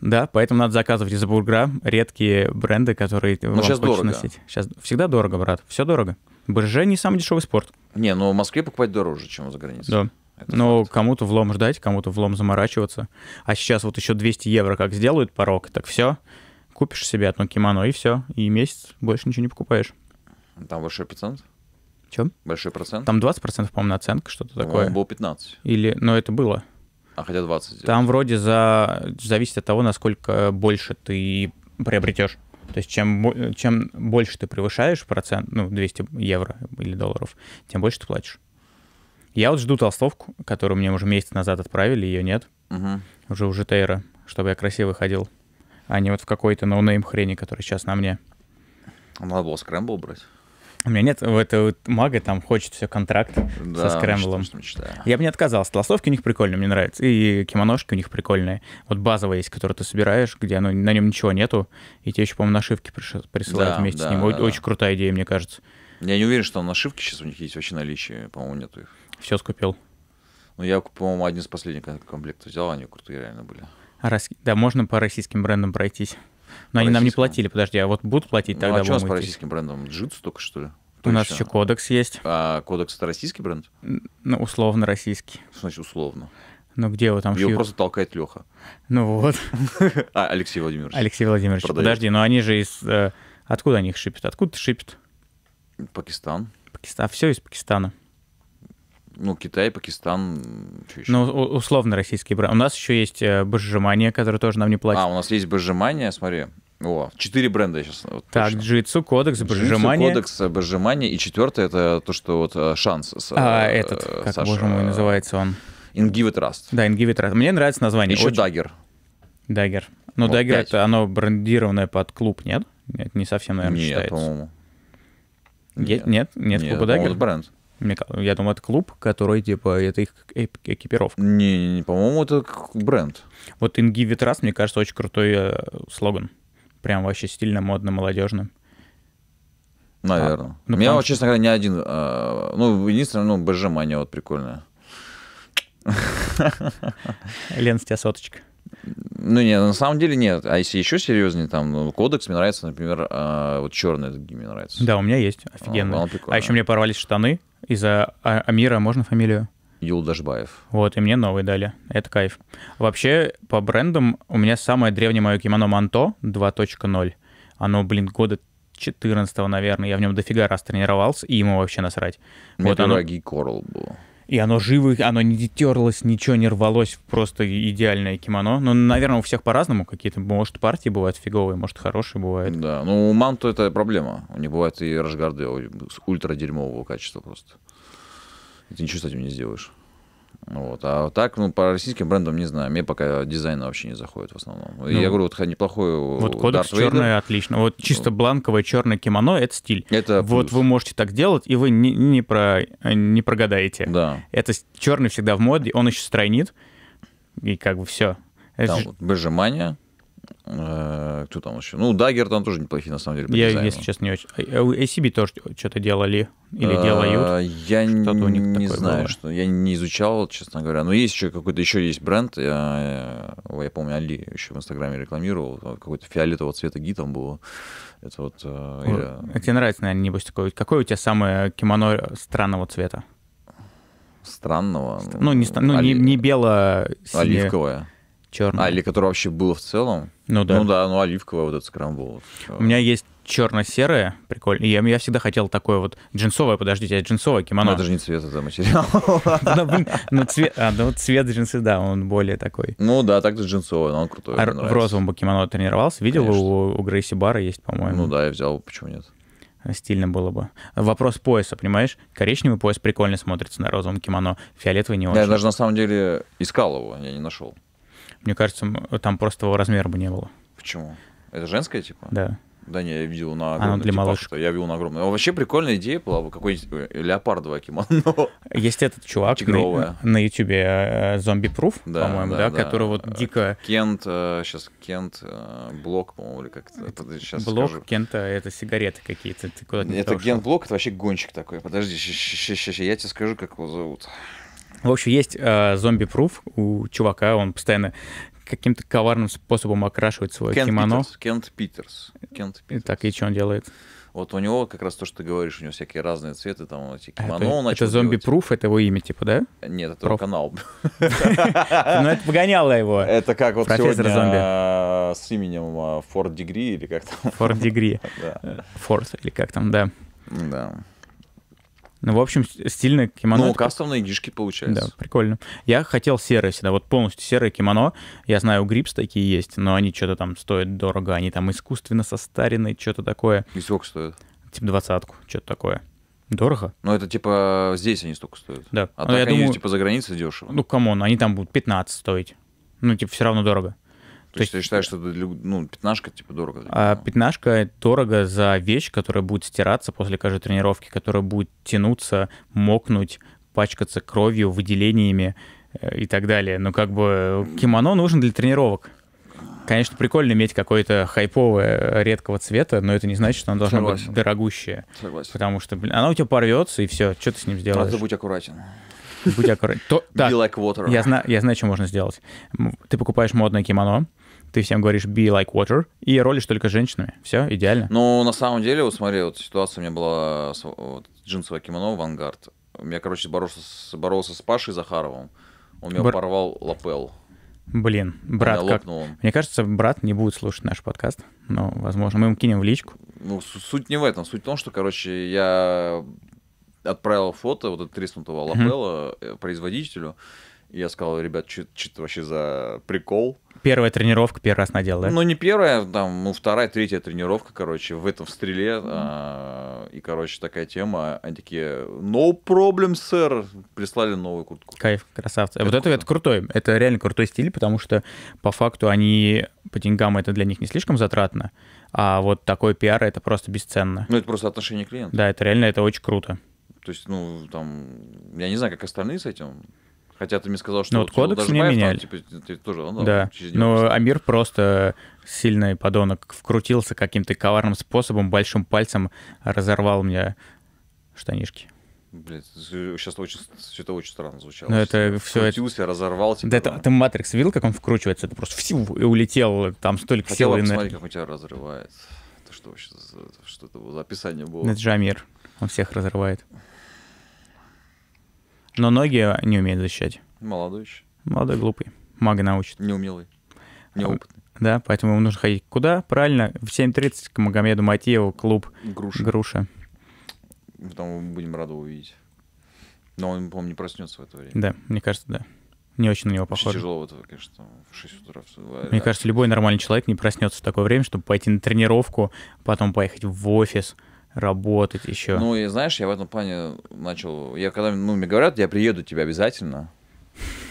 Да, поэтому надо заказывать из бургра редкие бренды, которые ну, сейчас дорого. носить. Сейчас всегда дорого, брат, все дорого. БРЖ не самый дешевый спорт. Не, но в Москве покупать дороже, чем за границей. Да. Это но кому-то влом ждать, кому-то влом заморачиваться. А сейчас вот еще 200 евро как сделают порог, так все, купишь себе одно кимоно, и все. И месяц больше ничего не покупаешь. Там большой процент? Чем? Большой процент? Там 20%, по-моему, наценка, что-то такое. по было 15. Или, но ну, это было. А хотя 20. Там вроде за... зависит от того, насколько больше ты приобретешь. То есть чем, чем больше ты превышаешь процент, ну, 200 евро или долларов, тем больше ты платишь. Я вот жду толстовку, которую мне уже месяц назад отправили, ее нет. Угу. Уже у Житейра, чтобы я красиво ходил а не вот в какой-то ноунейм хрени, который сейчас на мне. Надо было скрэмбл брать. У меня нет, у этого мага там хочет все контракт да, со скрэмблом. Что, что я бы не отказался. Толстовки у них прикольные, мне нравятся. И кимоношки у них прикольные. Вот базовая есть, которую ты собираешь, где оно, на нем ничего нету. И тебе еще, по-моему, нашивки присылают да, вместе да, с ним. Да, Очень да. крутая идея, мне кажется. Я не уверен, что нашивки сейчас у них есть вообще наличие. По-моему, нету их. Все скупил. Ну, я, по-моему, один из последних комплектов взял, они крутые реально были. Рос... Да, можно по российским брендам пройтись. Но по они нам не платили, подожди, а вот будут платить ну, тогда? Ну, а что у нас по российским брендам? Джитс только что ли? Кто у нас еще кодекс есть. А кодекс это российский бренд? Ну, условно российский. Что значит условно? Ну где его там Его шьют? просто толкает Леха. Ну вот. А, Алексей Владимирович. Алексей Владимирович, Продает. подожди, но ну, они же из... Э, откуда они их шипят? Откуда ты шипят? Пакистан. Пакистан. Все из Пакистана ну, Китай, Пакистан, что еще? Ну, условно российские бренды. У нас еще есть э, Божжимания, которые тоже нам не платят. А, у нас есть Божжимания, смотри. О, четыре бренда сейчас. Вот, так, точно. джитсу, кодекс, божжимание. кодекс, э, божжимание. И четвертое это то, что вот э, шанс. С, а, э, этот, как, Саша, боже мой, называется он? Ingivit Trust. Да, Ingivit Trust. Мне нравится название. Еще Очень... дагер. Dagger. Ну, вот, это оно брендированное под клуб, нет? Это не совсем, наверное, нет, считается. По-моему. Нет, нет, нет, нет клуба Dagger? бренд. Я думаю, это клуб, который, типа, это их экипировка. Не, не не, по-моему, это бренд. Вот Инги Витрас, мне кажется, очень крутой э, слоган. Прям вообще стильно, модно, молодежно. Наверное. А, ну, Меня, потому... честно говоря, не один... Э, ну, единственное, ну, БЖ мания вот прикольная. Лен, с тебя соточка. Ну, нет, на самом деле нет. А если еще серьезнее, там, ну, кодекс мне нравится, например, э, вот черный мне нравится. Да, у меня есть, а, офигенно. Он, а еще мне порвались штаны, из за а-, Амира можно фамилию? Юл Дашбаев. Вот, и мне новый дали. Это кайф. Вообще, по брендам у меня самое древнее мое кимоно Манто 2.0. Оно, блин, года 14 наверное. Я в нем дофига раз тренировался, и ему вообще насрать. Мне вот оно... Гей был. И оно живо, оно не терлось, ничего не рвалось, просто идеальное кимоно. Ну, наверное, у всех по-разному какие-то, может, партии бывают фиговые, может, хорошие бывают. Да, ну у Манту это проблема. У них бывают и рашгарды ультра дерьмового качества просто. И ты ничего с этим не сделаешь. Вот. А так, ну, по российским брендам не знаю. Мне пока дизайн вообще не заходит в основном. Ну, я говорю, вот неплохой э, Вот кодекс черный отлично. Вот чисто бланковое черное кимоно — это стиль. Это вот плюс. вы можете так делать, и вы не, не, про, э, не прогадаете. Да. Это черный всегда в моде, он еще стройнит, и как бы все. Там это... вот выжимание, Э, кто там еще? Ну, Dagger там тоже неплохие, на самом деле. Я, дизайну. если честно, не очень. Э, э, ACB тоже что-то делали или делают. Я не знаю, было. что я не изучал, честно говоря. Но есть еще какой-то, еще есть бренд. Я, я помню, Али еще в Инстаграме рекламировал. Какой-то фиолетового цвета ги там было. Это вот... Я... А тебе нравится, наверное, небось такой. Какое у тебя самое кимоно странного цвета? Странного? Ну, не, ну, Оли... не, не бело... Оливковое черный. А, или который вообще был в целом? Ну да. Ну да, ну оливковая вот этот скрамбл. У меня есть черно-серое, прикольно. Я, я всегда хотел такое вот джинсовое, подождите, а джинсовое кимоно. Ну, это же не цвет, это материал. Ну, цвет, а, ну, цвет джинсы, да, он более такой. Ну, да, так же джинсовое но он крутой. А в розовом бы кимоно тренировался, видел, у, у Грейси Бара есть, по-моему. Ну, да, я взял, почему нет стильно было бы. Вопрос пояса, понимаешь? Коричневый пояс прикольно смотрится на розовом кимоно, фиолетовый не очень. Я даже на самом деле искал его, я не нашел. Мне кажется, там просто его размера бы не было. Почему? Это женская, типа? Да. Да не, я видел на огромном. Она для типа, малышек. я видел на огромном. вообще прикольная идея была бы какой-нибудь э, леопардовое кимоно. Есть этот чувак на, на ютюбе э, э, Зомби Пруф, да, по-моему, да, да, да, который вот дико... Кент, сейчас Кент, Блок, по-моему, или как-то, сейчас Блок, скажу. Кента, это сигареты какие-то, ты куда-то Это Кент Блок, это вообще гонщик такой, подожди, щ я тебе скажу, как его зовут. В общем, есть э, зомби-пруф у чувака, он постоянно каким-то коварным способом окрашивает свое Кент кимоно. Питерс, Кент Питерс. Кент Питерс. Так, и что он делает? Вот у него как раз то, что ты говоришь, у него всякие разные цветы, там эти а, кимоно это, Это зомби-пруф, это его имя, типа, да? Нет, это его канал. Ну, это погоняло его. Это как вот сегодня э, с именем Форд э, Дегри или как там? Форд Дегри. Форд или как там, да. Да. Ну, в общем, стильное кимоно. Ну, кастомные гишки получается. Да, прикольно. Я хотел серое всегда, вот полностью серое кимоно. Я знаю, у Грипс такие есть, но они что-то там стоят дорого. Они там искусственно состаренные, что-то такое. И сколько стоят? Типа двадцатку, что-то такое. Дорого? Ну, это типа здесь они столько стоят. Да. А ну, так я они, думаю, типа, за границей дешево. Ну, камон, они там будут 15 стоить. Ну, типа, все равно дорого. То, То есть, есть ты считаешь, что ну, пятнашка типа дорого? А, пятнашка дорого за вещь, которая будет стираться после каждой тренировки, которая будет тянуться, мокнуть, пачкаться кровью, выделениями э, и так далее. Но как бы кимоно нужен для тренировок. Конечно, прикольно иметь какое-то хайповое э, редкого цвета, но это не значит, что оно должно Согласен. быть дорогущее. Согласен. Потому что, блин, оно у тебя порвется, и все, что ты с ним сделаешь? Надо будь аккуратен. Будь аккуратен. Be like water. Я знаю, я знаю, что можно сделать. Ты покупаешь модное кимоно, ты всем говоришь be like water, и ролишь только женщинами. Все, идеально. Ну, на самом деле, вот смотри, вот ситуация у меня была с, вот, джинсовое кимоно, вангард. Я, короче, боролся с, боролся с Пашей Захаровым. Он меня Бар... порвал лапел. Блин, брат, как... Мне кажется, брат не будет слушать наш подкаст, но, возможно, мы ему кинем в личку. Ну, суть не в этом. Суть в том, что, короче, я отправил фото вот этого треснутого лапела mm-hmm. производителю, я сказал, ребят, что вообще за прикол? Первая тренировка, первый раз надел, да? Ну, не первая, там, ну, вторая, третья тренировка, короче, в этом в стреле. Mm-hmm. А, и, короче, такая тема. Они такие, no problem, сэр. Прислали новую куртку. Кайф, красавцы. Это вот круто. это, это крутой, это реально крутой стиль, потому что, по факту, они по деньгам это для них не слишком затратно, а вот такой пиар это просто бесценно. Ну, это просто отношение клиента. Да, это реально, это очень круто. То есть, ну, там, я не знаю, как остальные с этим Хотя ты мне сказал, что... Ну, вот кодекс не меняли. Там, типа, ты тоже, ну, да, но ну, Амир а просто сильный подонок вкрутился каким-то коварным способом, большим пальцем разорвал мне штанишки. Блять, сейчас очень, все это очень странно звучало. Но ну, это все Крутился, это... разорвал тебя. Типа, да, это, ты Матрикс видел, как он вкручивается? Это просто всю и улетел, там столько Хотел силы. Хотел посмотреть, как у тебя разрывается. Это что вообще, что это за описание было? Это Джамир, он всех разрывает. Но ноги не умеет защищать. Молодой еще. Молодой, глупый. Мага научит. Неумелый. Неопытный. А, да, поэтому ему нужно ходить куда? Правильно, в 7.30 к Магомеду Матьеву клуб Груша. Груша. Там мы будем рады увидеть. Но он, по-моему, не проснется в это время. Да, мне кажется, да. Не очень на него похоже. Очень тяжело, это, конечно, в 6 утра. Мне да. кажется, любой нормальный человек не проснется в такое время, чтобы пойти на тренировку, потом поехать в офис, работать еще. Ну и знаешь, я в этом плане начал, я когда ну, мне говорят, я приеду тебя обязательно,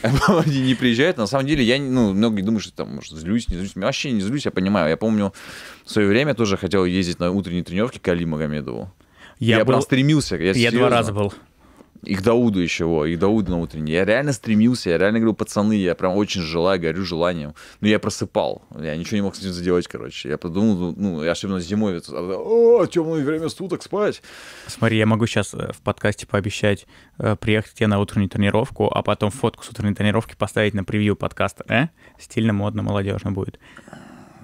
они не приезжают. На самом деле, я ну, многие думают, что там, может, злюсь, не злюсь. Я вообще не злюсь, я понимаю. Я помню, в свое время тоже хотел ездить на утренние тренировки к Али Магомедову. Я, я был... прям стремился. Я, я два раза был. И к Дауду еще, во, и к Дауду на утренний. Я реально стремился, я реально говорил, пацаны, я прям очень желаю, горю желанием. Но я просыпал, я ничего не мог с этим заделать, короче. Я подумал, ну, ну я особенно зимой, а, о, темное время суток спать. Смотри, я могу сейчас э, в подкасте пообещать э, приехать тебе на утреннюю тренировку, а потом фотку с утренней тренировки поставить на превью подкаста, э? Стильно, модно, молодежно будет.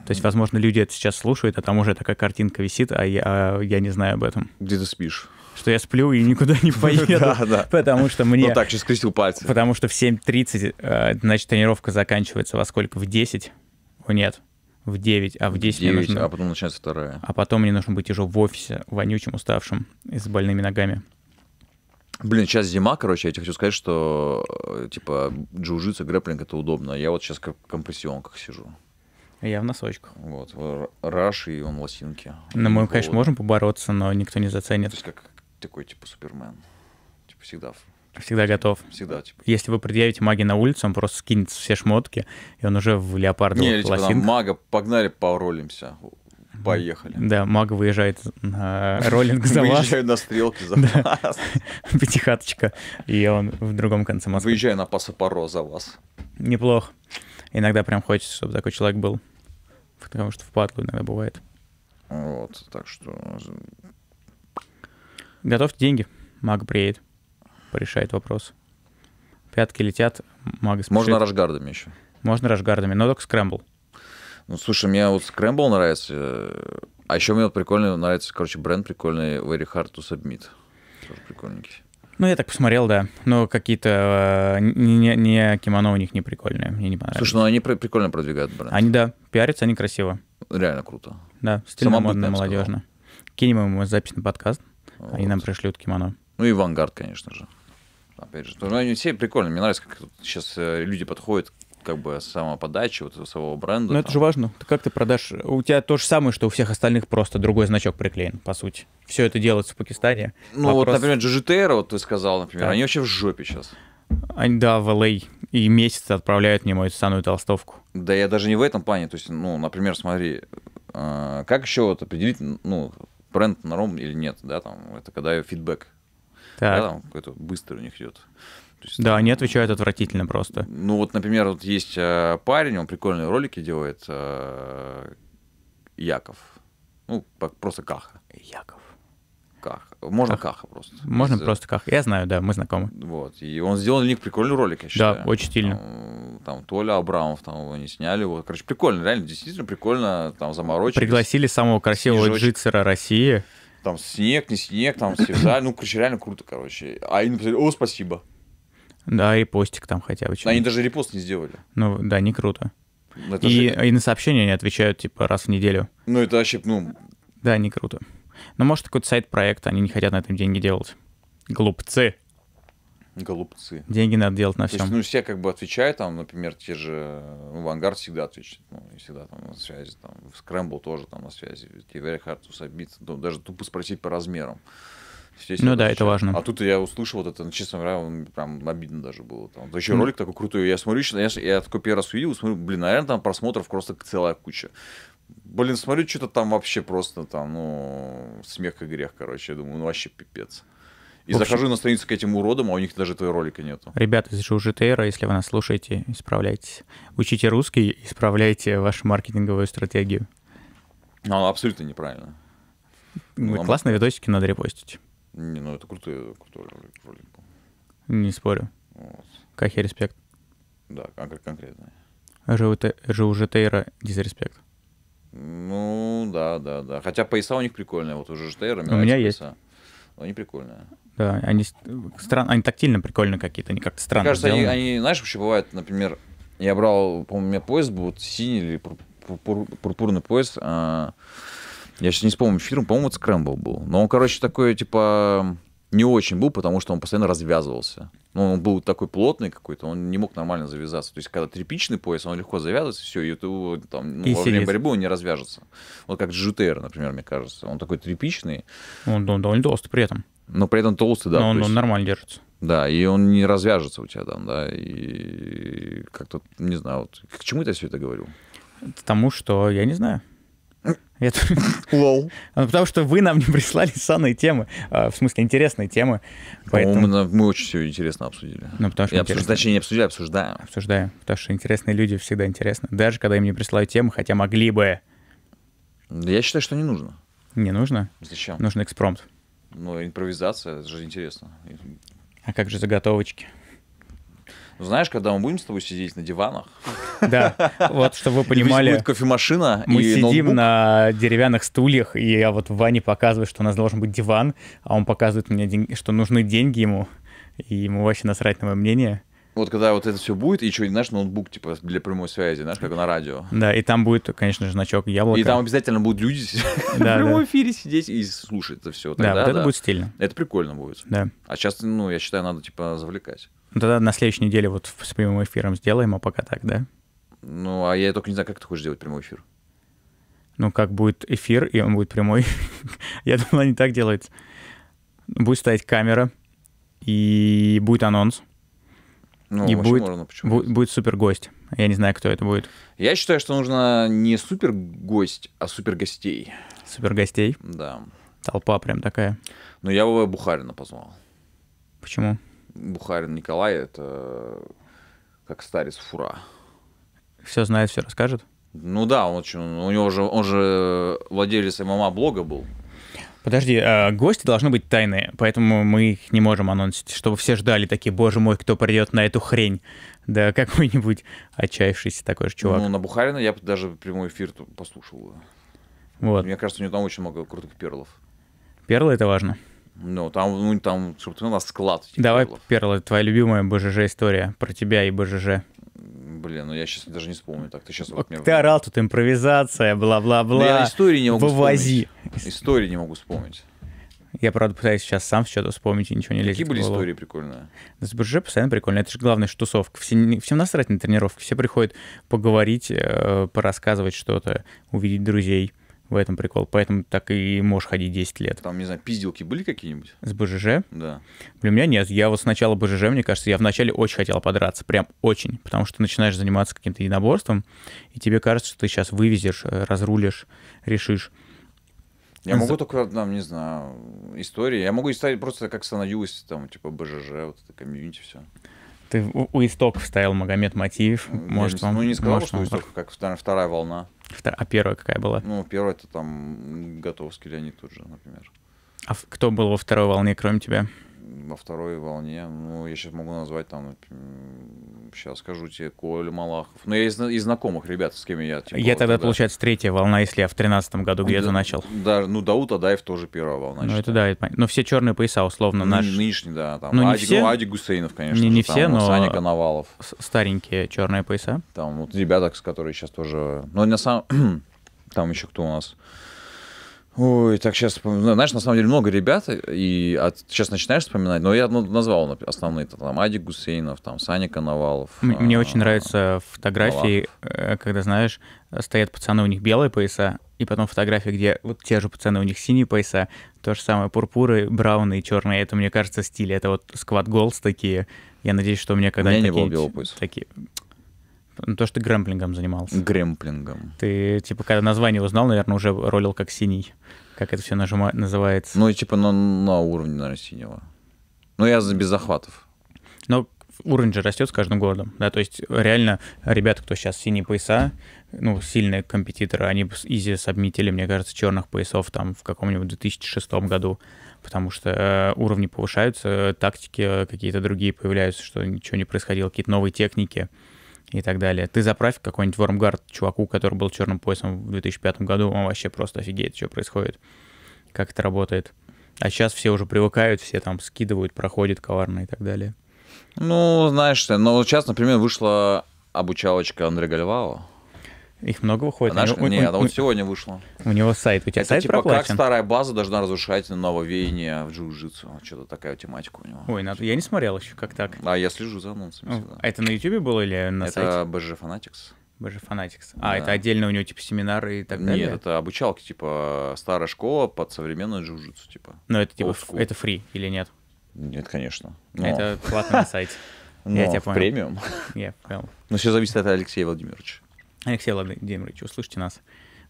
То есть, возможно, люди это сейчас слушают, а там уже такая картинка висит, а я, а я не знаю об этом. Где ты спишь? что я сплю и никуда не поеду, да, да. потому что мне... Ну так, сейчас скрестил пальцы. Потому что в 7.30, э, значит, тренировка заканчивается во сколько? В 10? О, нет, в 9, а в 10 9, мне нужно... а потом начинается вторая. А потом мне нужно быть уже в офисе, вонючим, уставшим и с больными ногами. Блин, сейчас зима, короче, я тебе хочу сказать, что, э, типа, джиу-джитсу, грэпплинг — это удобно. Я вот сейчас как в компрессионках сижу. Я в носочках. Вот, Раш и он лосинки. Ну, мы, конечно, можем побороться, но никто не заценит. То есть как такой, типа, Супермен. Типа, всегда типа, Всегда готов. Всегда, типа. Если вы предъявите маги на улицу, он просто скинет все шмотки, и он уже в леопардовых Не, или, типа, там, мага, погнали, поролимся. Поехали. Да, маг выезжает на роллинг за вас. выезжает на стрелки за вас. Пятихаточка. И он в другом конце Москвы. Выезжаю на пасопоро за вас. Неплохо. Иногда прям хочется, чтобы такой человек был. Потому что впадлу иногда бывает. Вот, так что Готовьте деньги. Маг приедет. Порешает вопрос. Пятки летят, маг спешит. Можно рашгардами еще. Можно рашгардами, но только скрэмбл. Ну, слушай, мне вот скрэмбл нравится. Э, а еще мне вот прикольный нравится, короче, бренд прикольный Very Hard to Submit. Тоже прикольненький. Ну, я так посмотрел, да. Но какие-то э, не, не кимоно у них не прикольные. Мне не понравилось. Слушай, ну они при- прикольно продвигают бренд. Они, да, пиарятся, они красиво. Реально круто. Да, стильно, модно, молодежно. Кинем ему запись на подкаст. Вот. Они нам пришлют кимоно. Ну и «Вангард», конечно же. Опять же, ну, они все прикольные. Мне нравится, как сейчас э, люди подходят как бы самоподачи вот своего бренда. ну это же важно. Ты как ты продашь? У тебя то же самое, что у всех остальных, просто другой значок приклеен, по сути. Все это делается в Пакистане. Ну Вопрос... вот, например, GGTR, вот ты сказал, например, да. они вообще в жопе сейчас. Они, да, в LA. А, и месяц отправляют мне мою самую толстовку. Да я даже не в этом плане. То есть, ну, например, смотри, э, как еще вот определить, ну, бренд на ром или нет, да, там, это когда фидбэк, да, там какой-то быстрый у них идет. есть, да, там, они отвечают отвратительно просто. Ну вот, например, вот есть э, парень, он прикольные ролики делает, э, Яков, ну, просто Каха. Яков. Можно Каха, Каха просто. Можно Из... просто Каха. Я знаю, да, мы знакомы. Вот. И он сделал для них прикольный ролик, я считаю. Да, очень сильно. Там, э, там Толя Абрамов, там его не сняли. Вот. Короче, прикольно, реально, действительно прикольно, там заморочились. Пригласили самого красивого Снежочек. джитсера России. Там снег, не снег, там все Ну, короче, реально круто, короче. А они написали, о, спасибо. Да, и постик там хотя бы. Они даже репост не сделали. Ну, да, не круто. Это и, же... и на сообщения они отвечают, типа, раз в неделю. Ну, это вообще, ну... Да, не круто. Ну, может, какой-то сайт-проект, они не хотят на этом деньги делать. Глупцы. Голубцы. Деньги надо делать на всем. есть, ну, все как бы отвечают, там, например, те же ну, Вангард всегда отвечает, ну, всегда там на связи, там, Скрэмбл тоже там на связи, Тиверри Хартус обид, ну, даже тупо спросить по размерам. Здесь ну да, отвечаю. это важно. А тут я услышал вот это, ну, честно говоря, он прям обидно даже было. Там. Да еще mm. Ну. ролик такой крутой, я смотрю, я, я такой первый раз увидел, смотрю, блин, наверное, там просмотров просто целая куча. Блин, смотрю, что-то там вообще просто там, ну, смех и грех, короче. Я думаю, ну вообще пипец. И общем... захожу на страницу к этим уродам, а у них даже твои ролика нету. Ребята из Жужитейра, если вы нас слушаете, исправляйтесь. Учите русский, исправляйте вашу маркетинговую стратегию. Ну, абсолютно неправильно. Ну, Нам... Классные видосики надо репостить. Не, ну это крутой, крутой ролик, ролик был. Не спорю. Вот. Кахи респект. Да, а кон- конкретно. Жужитейра дизреспект. Ну, да, да, да. Хотя пояса у них прикольные, вот уже ЖТР, У меня пояса. есть. Они прикольные. Да, они, стран... они тактильно прикольные какие-то, они как-то странные. кажется, они, они, знаешь, вообще бывает, например, я брал, по-моему, у меня пояс был вот, синий или пур пур пур пурпурный пояс, а... я сейчас не вспомню фирму, по-моему, это Скрэмбл был. Но он, короче, такой, типа, не очень был, потому что он постоянно развязывался. Ну, он был такой плотный какой-то, он не мог нормально завязаться. То есть, когда тряпичный пояс, он легко завязывается, все, и ты там ну, и во время борьбы он не развяжется. Вот как Джутейр, например, мне кажется. Он такой тряпичный. Он, он довольно толстый при этом. Но при этом толстый, да. Но он, есть, он нормально держится. Да, и он не развяжется у тебя там, да. И как-то, не знаю, вот к чему я все это говорю? К тому, что я не знаю. Лол. Ну, потому что вы нам не прислали санные темы, а, в смысле интересные темы. Поэтому... Мы, очень все интересно обсудили. Ну, потому Точнее, не обсудили, обсуждаем. Обсуждаем, потому что интересные люди всегда интересны. Даже когда им не присылают темы, хотя могли бы. Я считаю, что не нужно. Не нужно? Зачем? Нужен экспромт. Ну, импровизация, это же интересно. А как же заготовочки? знаешь, когда мы будем с тобой сидеть на диванах... Да, вот, чтобы вы понимали... будет кофемашина Мы сидим на деревянных стульях, и я вот Ване показываю, что у нас должен быть диван, а он показывает мне, что нужны деньги ему, и ему вообще насрать на мое мнение вот когда вот это все будет, и еще знаешь ноутбук, типа, для прямой связи, знаешь, как на радио. Да, и там будет, конечно же, значок яблоко. И там обязательно будут люди в прямом эфире сидеть и слушать это все. Да, вот это будет стильно. Это прикольно будет. Да. А сейчас, ну, я считаю, надо, типа, завлекать. Ну, тогда на следующей неделе вот с прямым эфиром сделаем, а пока так, да? Ну, а я только не знаю, как ты хочешь делать прямой эфир. Ну, как будет эфир, и он будет прямой. я думал, они так делают. Будет стоять камера, и будет анонс ну, и будет, можно, почему будет супер гость. Я не знаю, кто это будет. Я считаю, что нужно не супер гость, а супер гостей. Супер гостей? Да. Толпа прям такая. Ну, я бы Бухарина позвал. Почему? Бухарин Николай — это как старец фура. Все знает, все расскажет? Ну да, он очень, у него же, он же владелец мама блога был. Подожди, а гости должны быть тайные, поэтому мы их не можем анонсить, чтобы все ждали такие, боже мой, кто придет на эту хрень. Да какой-нибудь отчаявшийся такой же чувак. Ну, на Бухарина я даже прямой эфир послушал. Вот. Мне кажется, у него там очень много крутых перлов. Перлы — это важно. Ну, там, ну, там, чтобы ты у нас склад. Давай, перлов, перлы, твоя любимая БЖЖ история про тебя и БЖЖ. Блин, ну я сейчас даже не вспомню так. Ты сейчас вот мне... Ты орал, тут импровизация, бла-бла-бла. я истории не могу Вывози. вспомнить. Истории не могу вспомнить. Я, правда, пытаюсь сейчас сам что-то вспомнить, и ничего не лезет Какие были истории прикольные? На Сберже постоянно прикольно. Это же главное, что тусовка. Все, всем насрать на тренировки. Все приходят поговорить, э, порассказывать что-то, увидеть друзей. В этом прикол. Поэтому так и можешь ходить 10 лет. Там, не знаю, пиздилки были какие-нибудь? С БЖЖ? Да. Блин, у меня нет. Я вот сначала БЖЖ, мне кажется, я вначале очень хотел подраться. Прям очень. Потому что ты начинаешь заниматься каким-то единоборством, и тебе кажется, что ты сейчас вывезешь, э, разрулишь, решишь. Я могу только, там, не знаю, истории. Я могу истории просто как становилось, там, типа, БЖЖ, вот это комьюнити, все. Ты у, у истоков ставил Магомед Мотив. Может, не, вам, ну, не сказал, может, что у истоков как вторая, вторая волна. А первая какая была? Ну, первая это там Готовский Леонид тут же, например. А кто был во второй волне, кроме тебя? во второй волне, ну, я сейчас могу назвать там, сейчас скажу тебе, Коля Малахов. Ну, я из, из знакомых ребят, с кем я... Тем, типа, я тогда, тогда, получается, третья волна, если я в тринадцатом году где-то да, начал. Да, ну, Дауд Адаев тоже первая волна. Ну, считаю. это да, это, но ну, все черные пояса, условно, ну, наш... Ну, нынешний, да, там, ну, не Ади, все... ну, Ади Гусейнов, конечно Не, же, не там, все, но... Саня Коновалов. Старенькие черные пояса. Там вот ребята, с которыми сейчас тоже... Ну, на самом... там еще кто у нас... Ой, так сейчас, ну, знаешь, на самом деле много ребят, и от, сейчас начинаешь вспоминать, но я ну, назвал основные, там, Адик Гусейнов, там, Саня Коновалов. А, мне а, очень нравятся фотографии, Малах. Э, когда, знаешь, стоят пацаны, у них белые пояса, и потом фотографии, где вот те же пацаны, у них синие пояса, то же самое, пурпуры, брауны и черные, это, мне кажется, стиль, это вот сквад голс такие, я надеюсь, что у меня когда-нибудь... У меня не было белого пояса. Такие... Ну, то, что ты грэмплингом занимался. Грэмплингом. Ты, типа, когда название узнал, наверное, уже ролил как синий. Как это все нажима... называется. Ну, и типа на, на уровне, наверное, синего. Ну, я без захватов. Но уровень же растет с каждым годом, да, то есть реально ребята, кто сейчас синие пояса, ну, сильные компетиторы, они изи сабмитили, мне кажется, черных поясов там в каком-нибудь 2006 году, потому что э, уровни повышаются, тактики э, какие-то другие появляются, что ничего не происходило, какие-то новые техники, и так далее. Ты заправь какой-нибудь Вормгард чуваку, который был черным поясом в 2005 году, он вообще просто офигеет, что происходит, как это работает. А сейчас все уже привыкают, все там скидывают, проходят коварно и так далее. Ну, знаешь, ну вот сейчас, например, вышла обучалочка Андре Гальвао. Их много выходит. Она, у, нет, у, а он у, сегодня вышло. У него сайт. У тебя это сайт типа проплачен? как старая база должна разрушать нововеяние в джиу-джитсу. Что-то такая тематика у него. Ой, надо... я не смотрел еще, как так. А я слежу за анонсами ну, всегда. это на Ютубе было или на это сайте? Это BG Fanatics. BG Fanatics. А, да. это отдельно у него, типа, семинары и так далее? Нет, это обучалки, типа, старая школа под современную джиу-джитсу, типа. Но это, типа, old это фри или нет? Нет, конечно. Но... Это платный сайт. Я тебя понял. премиум. Я понял. Но все зависит от Алексея Владимировича. Алексей Владимирович, услышите нас.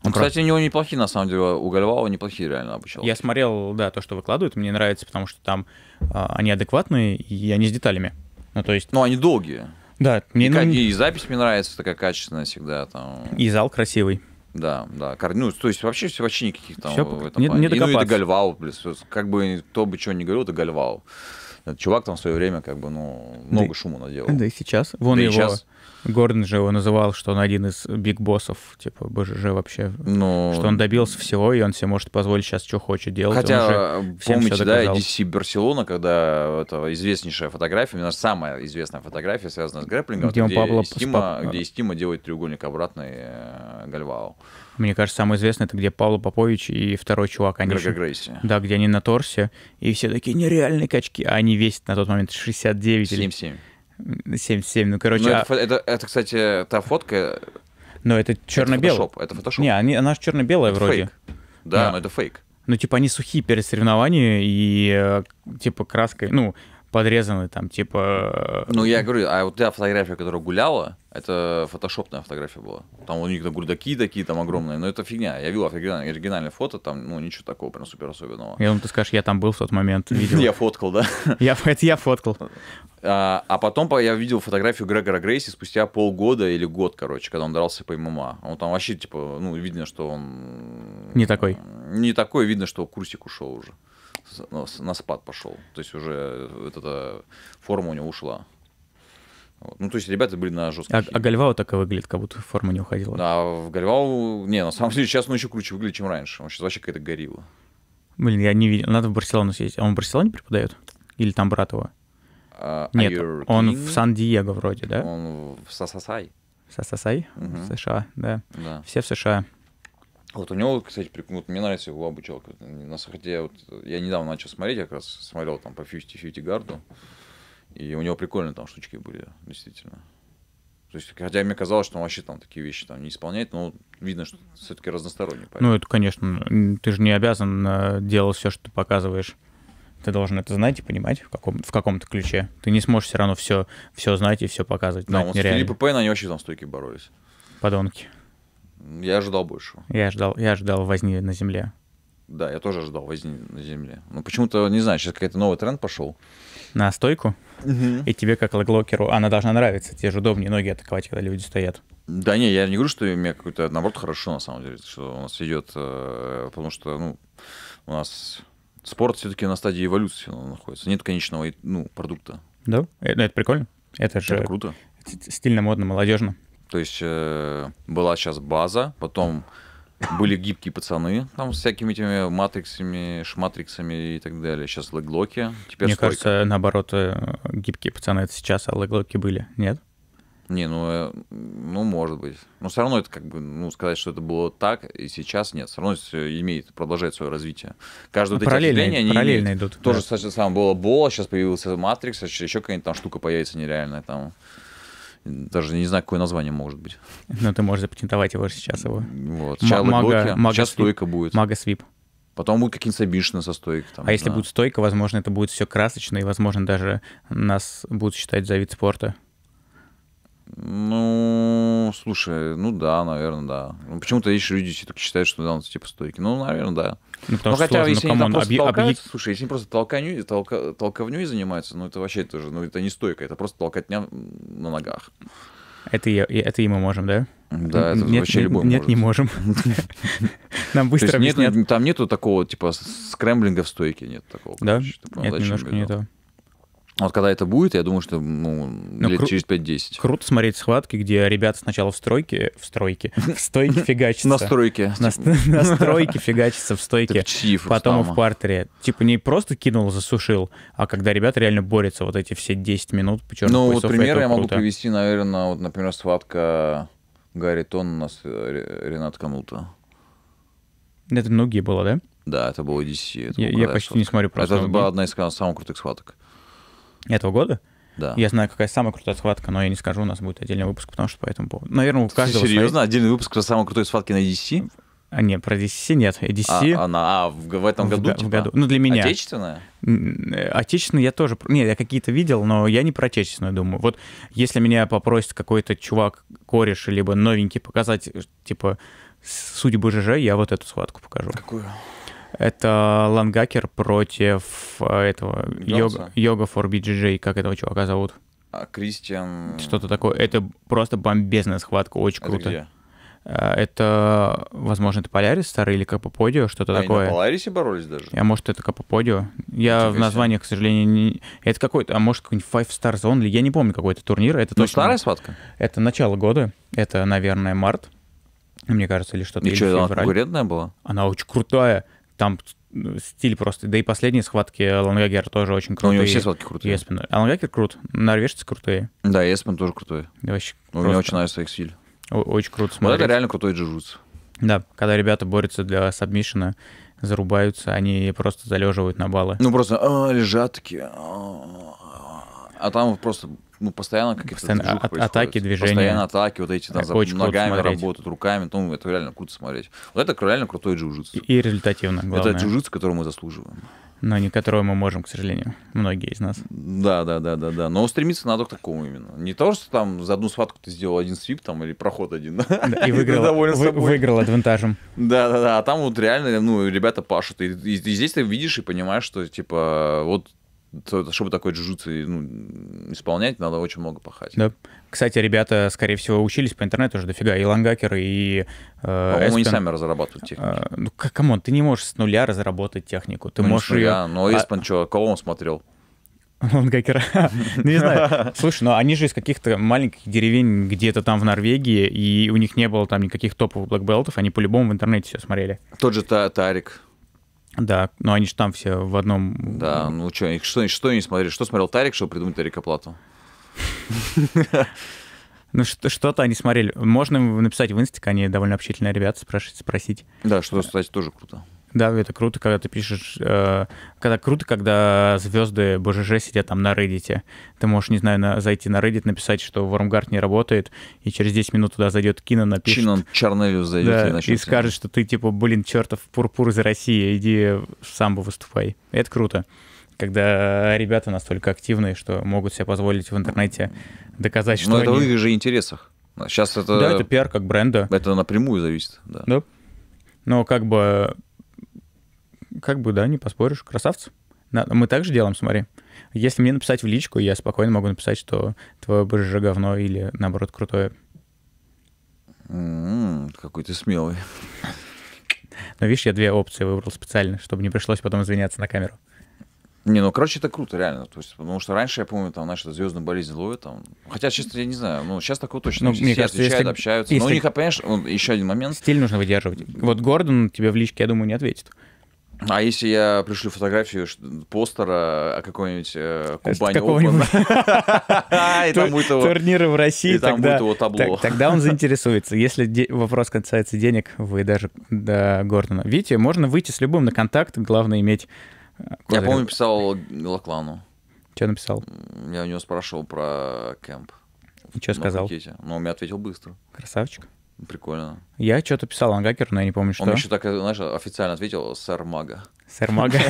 Он ну, кстати, у него неплохие, на самом деле, у Гальвау неплохие реально обучал. Я смотрел, да, то, что выкладывают, мне нравится, потому что там а, они адекватные, и они с деталями. Ну, то есть... Ну, они долгие. Да. Мне... И, ну... и запись мне нравится такая качественная всегда. Там... И зал красивый. Да, да. Ну, то есть вообще, вообще никаких там Все, в этом не, плане. Не и, ну, и до Гальвау, плюс, как бы кто бы чего не говорил, это Гальвау. Этот чувак там в свое время, как бы, ну, много да, шума наделал. Да и сейчас. Вон да его... И сейчас Гордон же его называл, что он один из биг-боссов, типа, боже же вообще. Но... Что он добился всего, и он себе может позволить сейчас, что хочет делать. Хотя, э, помните, да, DC Барселона, когда это известнейшая фотография, у нас самая известная фотография, связанная с грэплингом, где, где, Пабло... Стима, Пап... где из делает треугольник обратный э, Гальвау. Мне кажется, самое известное, это где Павло Попович и второй чувак, они... Грега Грейси. Да, где они на торсе, и все такие нереальные качки, а они весят на тот момент 69 7-7. 77, ну короче. Ну, это, а... это, это, кстати, та фотка. Но это черно-белый. Это фотошоп. Не, они, она же черно-белая вроде. Фейк. Да, да, но это фейк. Ну, типа, они сухие перед соревнованием, и, э, типа, краской, ну, подрезаны там, типа... Э, ну, я говорю, а вот та фотография, которая гуляла, это фотошопная фотография была. Там у них там грудаки такие там огромные, но это фигня. Я видел оригинальное, оригинальное фото, там, ну, ничего такого прям супер особенного. Я думаю, ты скажешь, я там был в тот момент, видел. Я фоткал, да? Я, это я фоткал. А, а потом я видел фотографию Грегора Грейси спустя полгода или год, короче, когда он дрался по ММА. Он там вообще, типа, ну, видно, что он... Не такой. Не такой, видно, что курсик ушел уже на спад пошел. То есть уже э, вот эта форма у него ушла. Вот. Ну, то есть ребята были на жестком. А, химии. а Гальвау так и выглядит, как будто форма не уходила. Да, в Гальвау... Не, на самом деле сейчас он еще круче выглядит, чем раньше. Он сейчас вообще какая-то горилла. Блин, я не видел. Надо в Барселону съездить. А он в Барселоне преподает? Или там брат его? Uh, Нет, он в Сан-Диего вроде, да? Он в Сасасай. Сасасай? Uh -huh. США, да. да. Все в США. Вот у него, кстати, прикол, вот мне нравится его обучалка. Нас, хотя вот, я недавно начал смотреть, я как раз смотрел там по 50 Фьюти гарду, и у него прикольные там штучки были, действительно. То есть, хотя мне казалось, что он вообще там такие вещи там не исполняет, но видно, что все-таки разносторонний. Парень. Ну, это, конечно, ты же не обязан э, делать все, что ты показываешь. Ты должен это знать и понимать в, каком, в каком-то ключе. Ты не сможешь все равно все, все знать и все показывать. Да, он с Филиппом они вообще там стойки боролись. Подонки. Я ожидал большего. Я ждал, я ждал возни на земле. Да, я тоже ожидал возни на земле. Но ну, почему-то, не знаю, сейчас какой-то новый тренд пошел. На стойку? Угу. И тебе, как логлокеру, она должна нравиться. Тебе же удобнее ноги атаковать, когда люди стоят. Да не, я не говорю, что у меня какой-то, наоборот, хорошо, на самом деле, что у нас идет, э, потому что, ну, у нас спорт все-таки на стадии эволюции находится. Нет конечного, ну, продукта. Да, это, ну, это прикольно. Это же... Это круто. Стильно, модно, молодежно. То есть э, была сейчас база, потом были гибкие пацаны там с всякими этими матриксами, шматриксами и так далее. Сейчас леглоки. Теперь Мне стойка. кажется, наоборот, э, гибкие пацаны это сейчас, а леглоки были, нет? Не, ну, э, ну, может быть. Но все равно это как бы, ну, сказать, что это было так, и сейчас нет. Все равно имеет, продолжает свое развитие. Каждое ну, вот параллельно, они параллельно имеют. идут. Тоже да. самое было Бола, сейчас появился Матрикс, а еще какая-нибудь там штука появится нереальная там даже не знаю, какое название может быть. Ну, ты можешь запатентовать его сейчас его. Вот, мага Mega, сейчас стойка будет. Мага Свип. Потом будет какие-нибудь собишины со стойкой. Там, а да. если будет стойка, возможно, это будет все красочно, и, возможно, даже нас будут считать за вид спорта. Ну, слушай, ну да, наверное, да. Ну, почему-то еще люди все так считают, что да, он типа стойки. Ну, наверное, да. Ну, потому ну что хотя, сложно, если ну, они там просто объ... толкают, слушай, если они просто толканью, толка, толковней занимаются, ну это вообще тоже, ну это не стойка, это просто толкотня на ногах. Это, и, это и мы можем, да? Да, это нет, вообще нет, любой Нет, может. не можем. Нам быстро нет, Там нету такого, типа, скрэмблинга в стойке, нет такого. Да? Нет, ну, немножко не то. Вот когда это будет, я думаю, что ну, ну, лет кру- через 5-10. Круто смотреть схватки, где ребята сначала в стройке, в стройке, в стойке фигачатся. На стройке. На стройке фигачатся, в стойке. Потом в партере. Типа не просто кинул, засушил, а когда ребята реально борются вот эти все 10 минут Ну вот пример я могу привести, наверное, вот, например, схватка Гарри Тонна с э, Ренат Камута. Это многие было, да? Да, это было DC. я почти не смотрю просто. Это была одна из самых крутых схваток этого года. Да. Я знаю, какая самая крутая схватка, но я не скажу, у нас будет отдельный выпуск, потому что по этому поводу. Наверное, у каждого... Серьезно? Своей... Отдельный выпуск про самые крутые схватки на DC? А, нет, про DC нет. DC... А, она, а в, в этом году? В, типа? в году. Ну, для меня. Отечественная? Э, отечественная я тоже... Нет, я какие-то видел, но я не про отечественную думаю. Вот если меня попросит какой-то чувак, кореш, либо новенький показать, э, типа, судьбы ЖЖ, я вот эту схватку покажу. Какую? Это лангакер против э, этого Йога, йога for BGJ, как этого чувака зовут? А Кристиан... Что-то такое. Это просто бомбезная схватка, очень это Где? Э, это, возможно, это Полярис старый или Капоподио, что-то а такое. А на Поларисе боролись даже? А может, это Капоподио? Я в названии, к сожалению, не... Это какой-то, а может, какой-нибудь Five Star Zone, я не помню какой это турнир. Это ну, точно... старая схватка? Это начало года, это, наверное, март, мне кажется, или что-то. И или что, февраль. она конкурентная была? Она очень крутая там ну, стиль просто. Да и последние схватки Лангагера тоже очень крутые. Ну, у него все схватки крутые. Еспен. А Лангагер крут. Норвежцы крутые. Да, Еспен тоже крутой. Да, вообще у просто... меня очень нравится их стиль. О- очень круто смотреть. Вот это реально крутой джиу Да, когда ребята борются для Сабмишена зарубаются, они просто залеживают на баллы. Ну, просто а, лежат такие. А, а, а, а там просто ну, постоянно как постоянно а- атаки, движения. Постоянно атаки, вот эти там, Очень ногами работают, руками. Ну, это реально круто смотреть. Вот это реально крутой джиу-джитсу. И, и результативно, главное. Это джиу-джитсу, которого мы заслуживаем. Но не которого мы можем, к сожалению, многие из нас. Да, да, да, да, да. Но стремиться надо к такому именно. Не то, что там за одну схватку ты сделал один свип там или проход один. Да, и выиграл, вы, выиграл адвантажем. Да, да, да. А там вот реально, ну, ребята пашут. И, и, и здесь ты видишь и понимаешь, что типа вот то, чтобы такой джиу-джитсу ну, исполнять, надо очень много пахать. Да. Кстати, ребята, скорее всего, учились по интернету уже дофига. И лангакеры, и э, По-моему, они сами разрабатывают технику. Э, ну, камон, ты не можешь с нуля разработать технику. Ты ну, можешь... Не с нуля, ее... но Эспен а... что, кого он смотрел? Лангакера. Ну, не знаю. Слушай, но ну, они же из каких-то маленьких деревень где-то там в Норвегии, и у них не было там никаких топовых блэкбелтов, они по-любому в интернете все смотрели. Тот же Тарик. Да, но они же там все в одном... Да, ну что, что, что они смотрели? Что смотрел Тарик, чтобы придумать Тарик оплату? Ну, что-то они смотрели. Можно написать в инстик, они довольно общительные ребята, спросить. Да, что, кстати, тоже круто. Да, это круто, когда ты пишешь, э, когда круто, когда звезды БЖЖ сидят там на Reddit. Ты можешь, не знаю, на, зайти на Reddit, написать, что Вормгард не работает, и через 10 минут туда зайдет Кино, напишет... Чинон Черновиус зайдет да, и начнет... И скажет, что ты типа, блин, чертов пурпур из России, иди сам бы выступай. Это круто когда ребята настолько активные, что могут себе позволить в интернете доказать, что Но это они... в их же интересах. Сейчас это... Да, это пиар как бренда. Это напрямую зависит. Да. да. Но как бы как бы, да, не поспоришь, красавцы. Мы так же делаем, смотри. Если мне написать в личку, я спокойно могу написать, что твое БЖЖ говно или, наоборот, крутое. Mm, какой ты смелый. Но видишь, я две опции выбрал специально, чтобы не пришлось потом извиняться на камеру. Не, ну, короче, это круто, реально. То есть, потому что раньше, я помню, там, знаешь, звездную болезнь ловят. Там. Хотя, честно, я не знаю, ну, сейчас такого точно ну, есть. Мне кажется, отвечают, если... общаются. Если... Но у них, а, понимаешь, вот, еще один момент. Стиль нужно выдерживать. Вот Гордон тебе в личке, я думаю, не ответит. А если я пришлю фотографию постера о э, какой-нибудь э, Кубани Open, турниры в России, и там будет его табло. Тогда он заинтересуется. Если вопрос касается денег, вы даже до Гордона. Видите, можно выйти с любым на контакт, главное иметь... Э, я помню, писал Лаклану. Что написал? Я у него спрашивал про кемп. И что сказал? Но он мне ответил быстро. Красавчик. Прикольно. Я что-то писал ангакер, но я не помню, что. Он еще так, знаешь, официально ответил сэр мага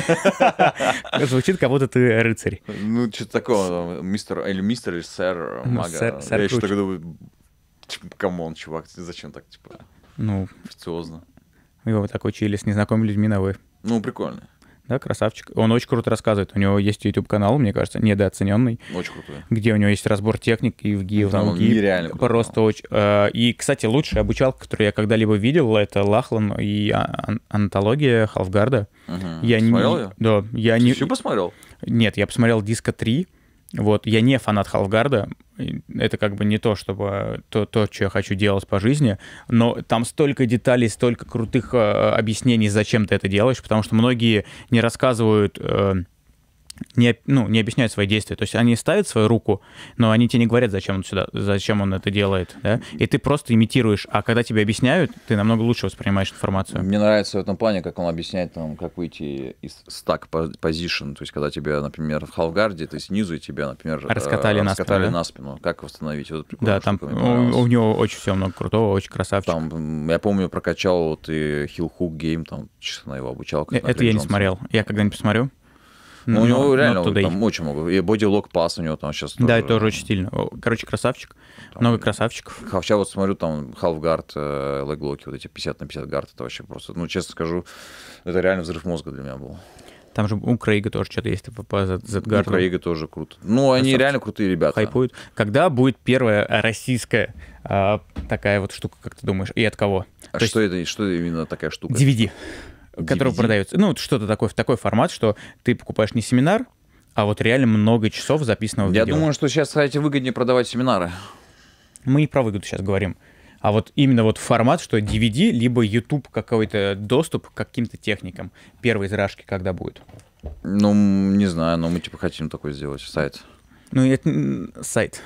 Звучит, как будто ты рыцарь. Ну, что-то такое, мистер или мистер или сэр ну, мага. Я еще так думаю, типа, камон, чувак, зачем так, типа, ну, официозно. Его вот так учили с незнакомыми людьми на «вы». Ну, прикольно. Да, красавчик. Он очень круто рассказывает. У него есть YouTube-канал, мне кажется, недооцененный. Очень крутой. Где у него есть разбор техник и в ГИ, там, в ГИ. Нереально круто. Просто очень... Э, и, кстати, лучший обучал, который я когда-либо видел, это Лахлан и а, антология Халфгарда. Угу. Я Смотрел не... ее? Да. Я Ты не... всю посмотрел? Нет, я посмотрел диска 3. Вот, я не фанат Халфгарда, это как бы не то, чтобы то, то, что я хочу делать по жизни, но там столько деталей, столько крутых э, объяснений, зачем ты это делаешь, потому что многие не рассказывают э, не, ну, не объясняют свои действия. То есть они ставят свою руку, но они тебе не говорят, зачем он сюда, зачем он это делает, да? И ты просто имитируешь. А когда тебе объясняют, ты намного лучше воспринимаешь информацию. Мне нравится в этом плане, как он объясняет нам, как выйти из стак позишн. То есть когда тебе, например, в халгарде, то есть снизу и тебя, например, раскатали, э, раскатали на, спину, да? на спину. Как восстановить? Вот да, там у, у него очень все много крутого, очень красавчик. Там, я помню, прокачал вот и вот, хилхук гейм, там честно его обучал. Э, это я не смотрел. Я когда-нибудь посмотрю. Но, ну, у него реально там очень много. И бодилог пас у него там сейчас. Да, это тоже очень сильно. Короче, красавчик. Там, много красавчиков. Ховча вот смотрю, там халфгард, э, леглоки, вот эти 50 на 50 гард, это вообще просто, ну, честно скажу, это реально взрыв мозга для меня был. Там же у Крейга тоже что-то есть типа, по Зетгарду. У Крейга тоже круто. Ну, они Красавчик. реально крутые ребята. Хайпуют. Когда будет первая российская а, такая вот штука, как ты думаешь, и от кого? А То что, есть... это, что именно такая штука? DVD который DVD. продается. Ну, вот что-то такое, в такой формат, что ты покупаешь не семинар, а вот реально много часов записанного Я видео. Я думаю, что сейчас, кстати, выгоднее продавать семинары. Мы не про выгоду сейчас говорим. А вот именно вот формат, что DVD, либо YouTube какой-то доступ к каким-то техникам. Первые зражки когда будет? Ну, не знаю, но мы типа хотим такой сделать сайт. Ну, это сайт.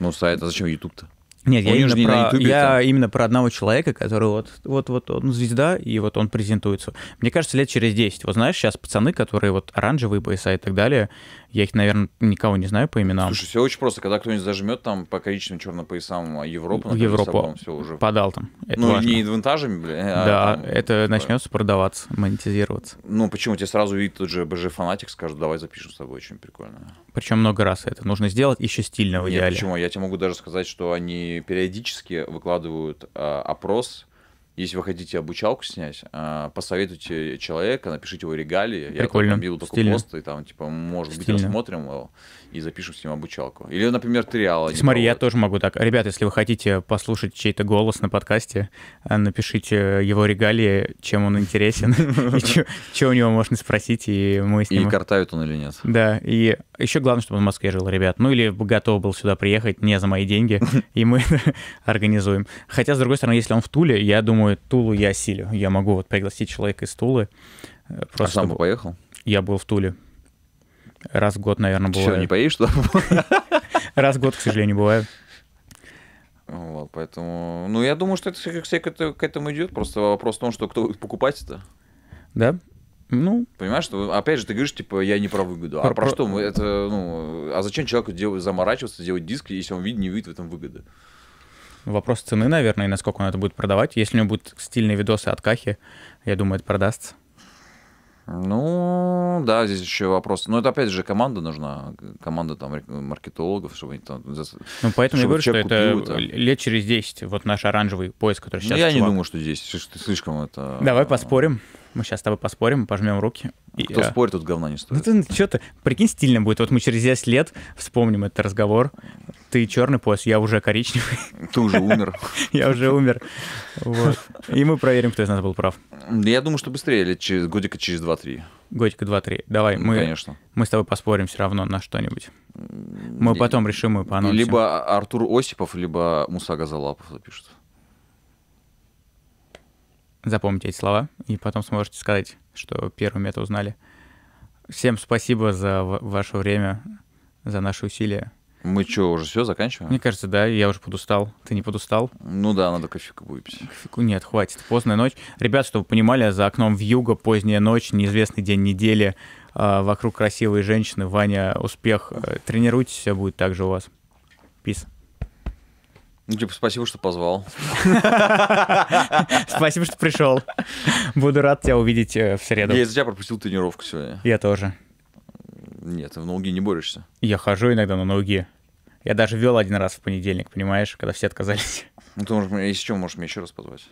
Ну, сайт, а зачем YouTube-то? Нет, я именно, про, я именно про одного человека, который вот, вот, вот он звезда, и вот он презентуется. Мне кажется, лет через 10. Вот знаешь, сейчас пацаны, которые вот оранжевые пояса и так далее, я их, наверное, никого не знаю по именам. Слушай, все очень просто. Когда кто-нибудь зажмет там по коричневым черным поясам а Европу, например, Европу собрал, все уже... подал там. Это ну, важно. не инвентажами, бля. А да, там, это начнется продаваться, монетизироваться. Ну, почему? Тебе сразу видит тот же БЖ Фанатик, скажет, давай запишем с тобой, очень прикольно. Причем много раз это нужно сделать, еще стильно в Нет, идеале. почему? Я тебе могу даже сказать, что они периодически выкладывают э, опрос если вы хотите обучалку снять, а, посоветуйте человека, напишите его регалии. Прикольно. Я там бил такой пост, и там, типа, может быть, рассмотрим его и запишем с ним обучалку. Или, например, триал. Смотри, я тоже могу так. Ребят, если вы хотите послушать чей-то голос на подкасте, а, напишите его регалии, чем он интересен, что у него можно спросить, и мы с ним... И картавит он или нет. Да, и еще главное, чтобы он в Москве жил, ребят. Ну или готов был сюда приехать, не за мои деньги, и мы организуем. Хотя, с другой стороны, если он в Туле, я думаю, думаю, Тулу я осилю. Я могу вот пригласить человека из Тулы. Э, а просто а сам бы поехал? Я был в Туле. Раз в год, наверное, бывает. Что, не поедешь туда? Раз в год, к сожалению, бывает. Вот, поэтому... Ну, я думаю, что это все к этому идет. Просто вопрос в том, что кто покупать это. Да, ну, понимаешь, что опять же ты говоришь, типа, я не про выгоду. Про, а про, про что? Это, ну, а зачем человеку делать, заморачиваться, делать диск, если он видит, не видит в этом выгоды? Вопрос цены, наверное, и насколько он это будет продавать. Если у него будут стильные видосы от Кахи, я думаю, это продастся. Ну, да, здесь еще вопрос. Но это опять же команда нужна, команда там маркетологов, чтобы они там... Ну, поэтому я говорю, что это купил, лет через 10, вот наш оранжевый поиск, который ну, сейчас... Ну, я чувак. не думаю, что здесь, слишком это... Давай поспорим. Мы сейчас с тобой поспорим, пожмем руки. И, Кто а... спорит, тут говна не стоит. Ну, ты что-то, прикинь, стильно будет. Вот мы через 10 лет вспомним этот разговор. Ты черный пояс, я уже коричневый. Ты уже умер. Я уже умер. И мы проверим, кто из нас был прав. Я думаю, что быстрее, лет через годика через 2-3. Годика 2-3. Давай, ну, мы, Конечно. мы с тобой поспорим все равно на что-нибудь. Мы потом решим и по Либо Артур Осипов, либо Муса Газалапов запишут. Запомните эти слова, и потом сможете сказать, что первыми это узнали. Всем спасибо за ва- ваше время, за наши усилия. Мы что, уже все заканчиваем? Мне кажется, да, я уже подустал. Ты не подустал? Ну да, надо кофейку выпить. Кофейку нет, хватит. Поздная ночь. Ребят, чтобы вы понимали, за окном в юго, поздняя ночь, неизвестный день недели, а, вокруг красивые женщины. Ваня, успех. Э, тренируйтесь, все будет так же у вас. Peace. Ну, типа, спасибо, что позвал. Спасибо, что пришел. Буду рад тебя увидеть э, в среду. Я из-за тебя пропустил тренировку сегодня. Я тоже. Нет, ты в ноги не борешься. Я хожу иногда на ноги. Я даже вел один раз в понедельник, понимаешь, когда все отказались. Ну, ты можешь, если что, можешь меня еще раз позвать.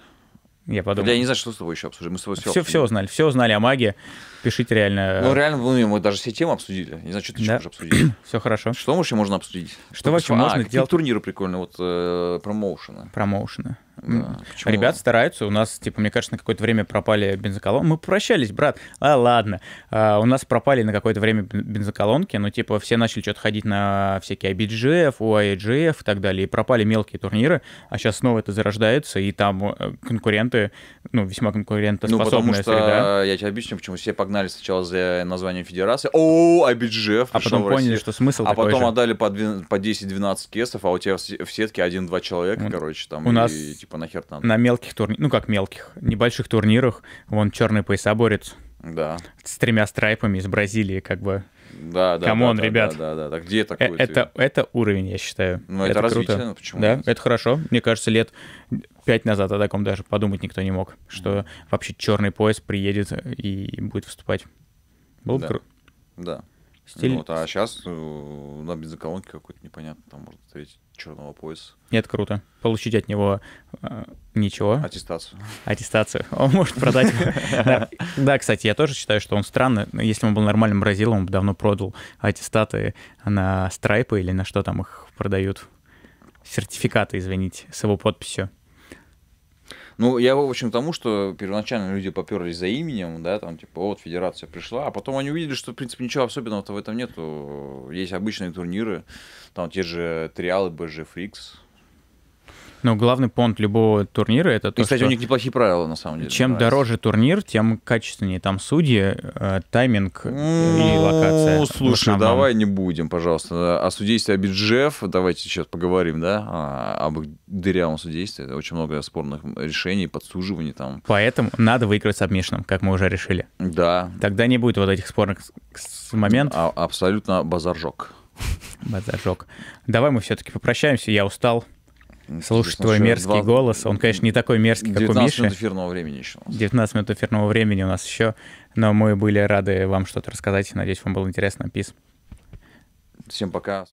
Я подумал. я не знаю, что с тобой еще обсуждали. Мы с тобой все Все, все узнали. Все узнали о магии. Пишите реально. Ну, реально, ну, мы даже все темы обсудили. Не знаю, что ты еще можешь обсудить. все хорошо. Что еще можно обсудить? Что Только вообще а, можно делать? турниры прикольные, вот э, промоушены. Промоушены. Да, Ребят стараются, у нас, типа, мне кажется, на какое-то время пропали бензоколонки. Мы прощались, брат. А, ладно. А, у нас пропали на какое-то время бензоколонки, но, ну, типа, все начали что-то ходить на всякие IBGF, UIGF и так далее, и пропали мелкие турниры, а сейчас снова это зарождается, и там э, конкуренты, ну, весьма конкурентоспособная ну, потому что, среда. я тебе объясню, почему все погнали сначала за названием федерации. О, IBGF А потом поняли, что смысл А потом же. отдали по, 12, по 10-12 кесов, а у тебя в сетке один-два человека, mm. короче, там. У и, нас типа типа, нахер там. На мелких турнирах, ну как мелких, небольших турнирах, вон черный пояса борется. Да. С тремя страйпами из Бразилии, как бы. Да, да. Камон, да, ребят. Да, да, да. да. Где такой -то? Э, это, это уровень, я считаю. Ну, это, это развитие, круто. Ну, почему? Да, это хорошо. Мне кажется, лет пять назад о таком даже подумать никто не мог, что mm -hmm. вообще черный пояс приедет и будет выступать. Было да. бы круто. Да. Стиль... Ну, вот, а сейчас э, на бензоколонке какой-то непонятно там может ответить черного пояса. Нет, круто. Получить от него э, ничего. Аттестацию. Аттестацию. Он может продать. Да, кстати, я тоже считаю, что он странно. Если он был нормальным бразилом, он бы давно продал аттестаты на страйпы или на что там их продают. Сертификаты, извините, с его подписью. Ну, я, в общем, тому, что первоначально люди поперлись за именем, да, там, типа, вот, федерация пришла, а потом они увидели, что, в принципе, ничего особенного-то в этом нету. Есть обычные турниры, там те же Триалы, БЖ Фрикс, но главный понт любого турнира это то, И, кстати, что... у них неплохие правила, на самом деле. Чем нравится. дороже турнир, тем качественнее там судьи, э, тайминг э, ну, и локация. Ну, слушай, давай не будем, пожалуйста. О судействе Абиджев давайте сейчас поговорим, да, а, об дырявом судействе. Это Очень много спорных решений, подсуживаний там. Поэтому надо выиграть выигрывать сабмишном, как мы уже решили. Да. Тогда не будет вот этих спорных моментов. А, абсолютно базаржок. Базаржок. Давай мы все-таки попрощаемся, я устал слушать твой мерзкий 20... голос. Он, конечно, не такой мерзкий, как у Миши. 19 минут эфирного времени еще. 19 минут эфирного времени у нас еще. Но мы были рады вам что-то рассказать. Надеюсь, вам было интересно. Пис. Всем пока.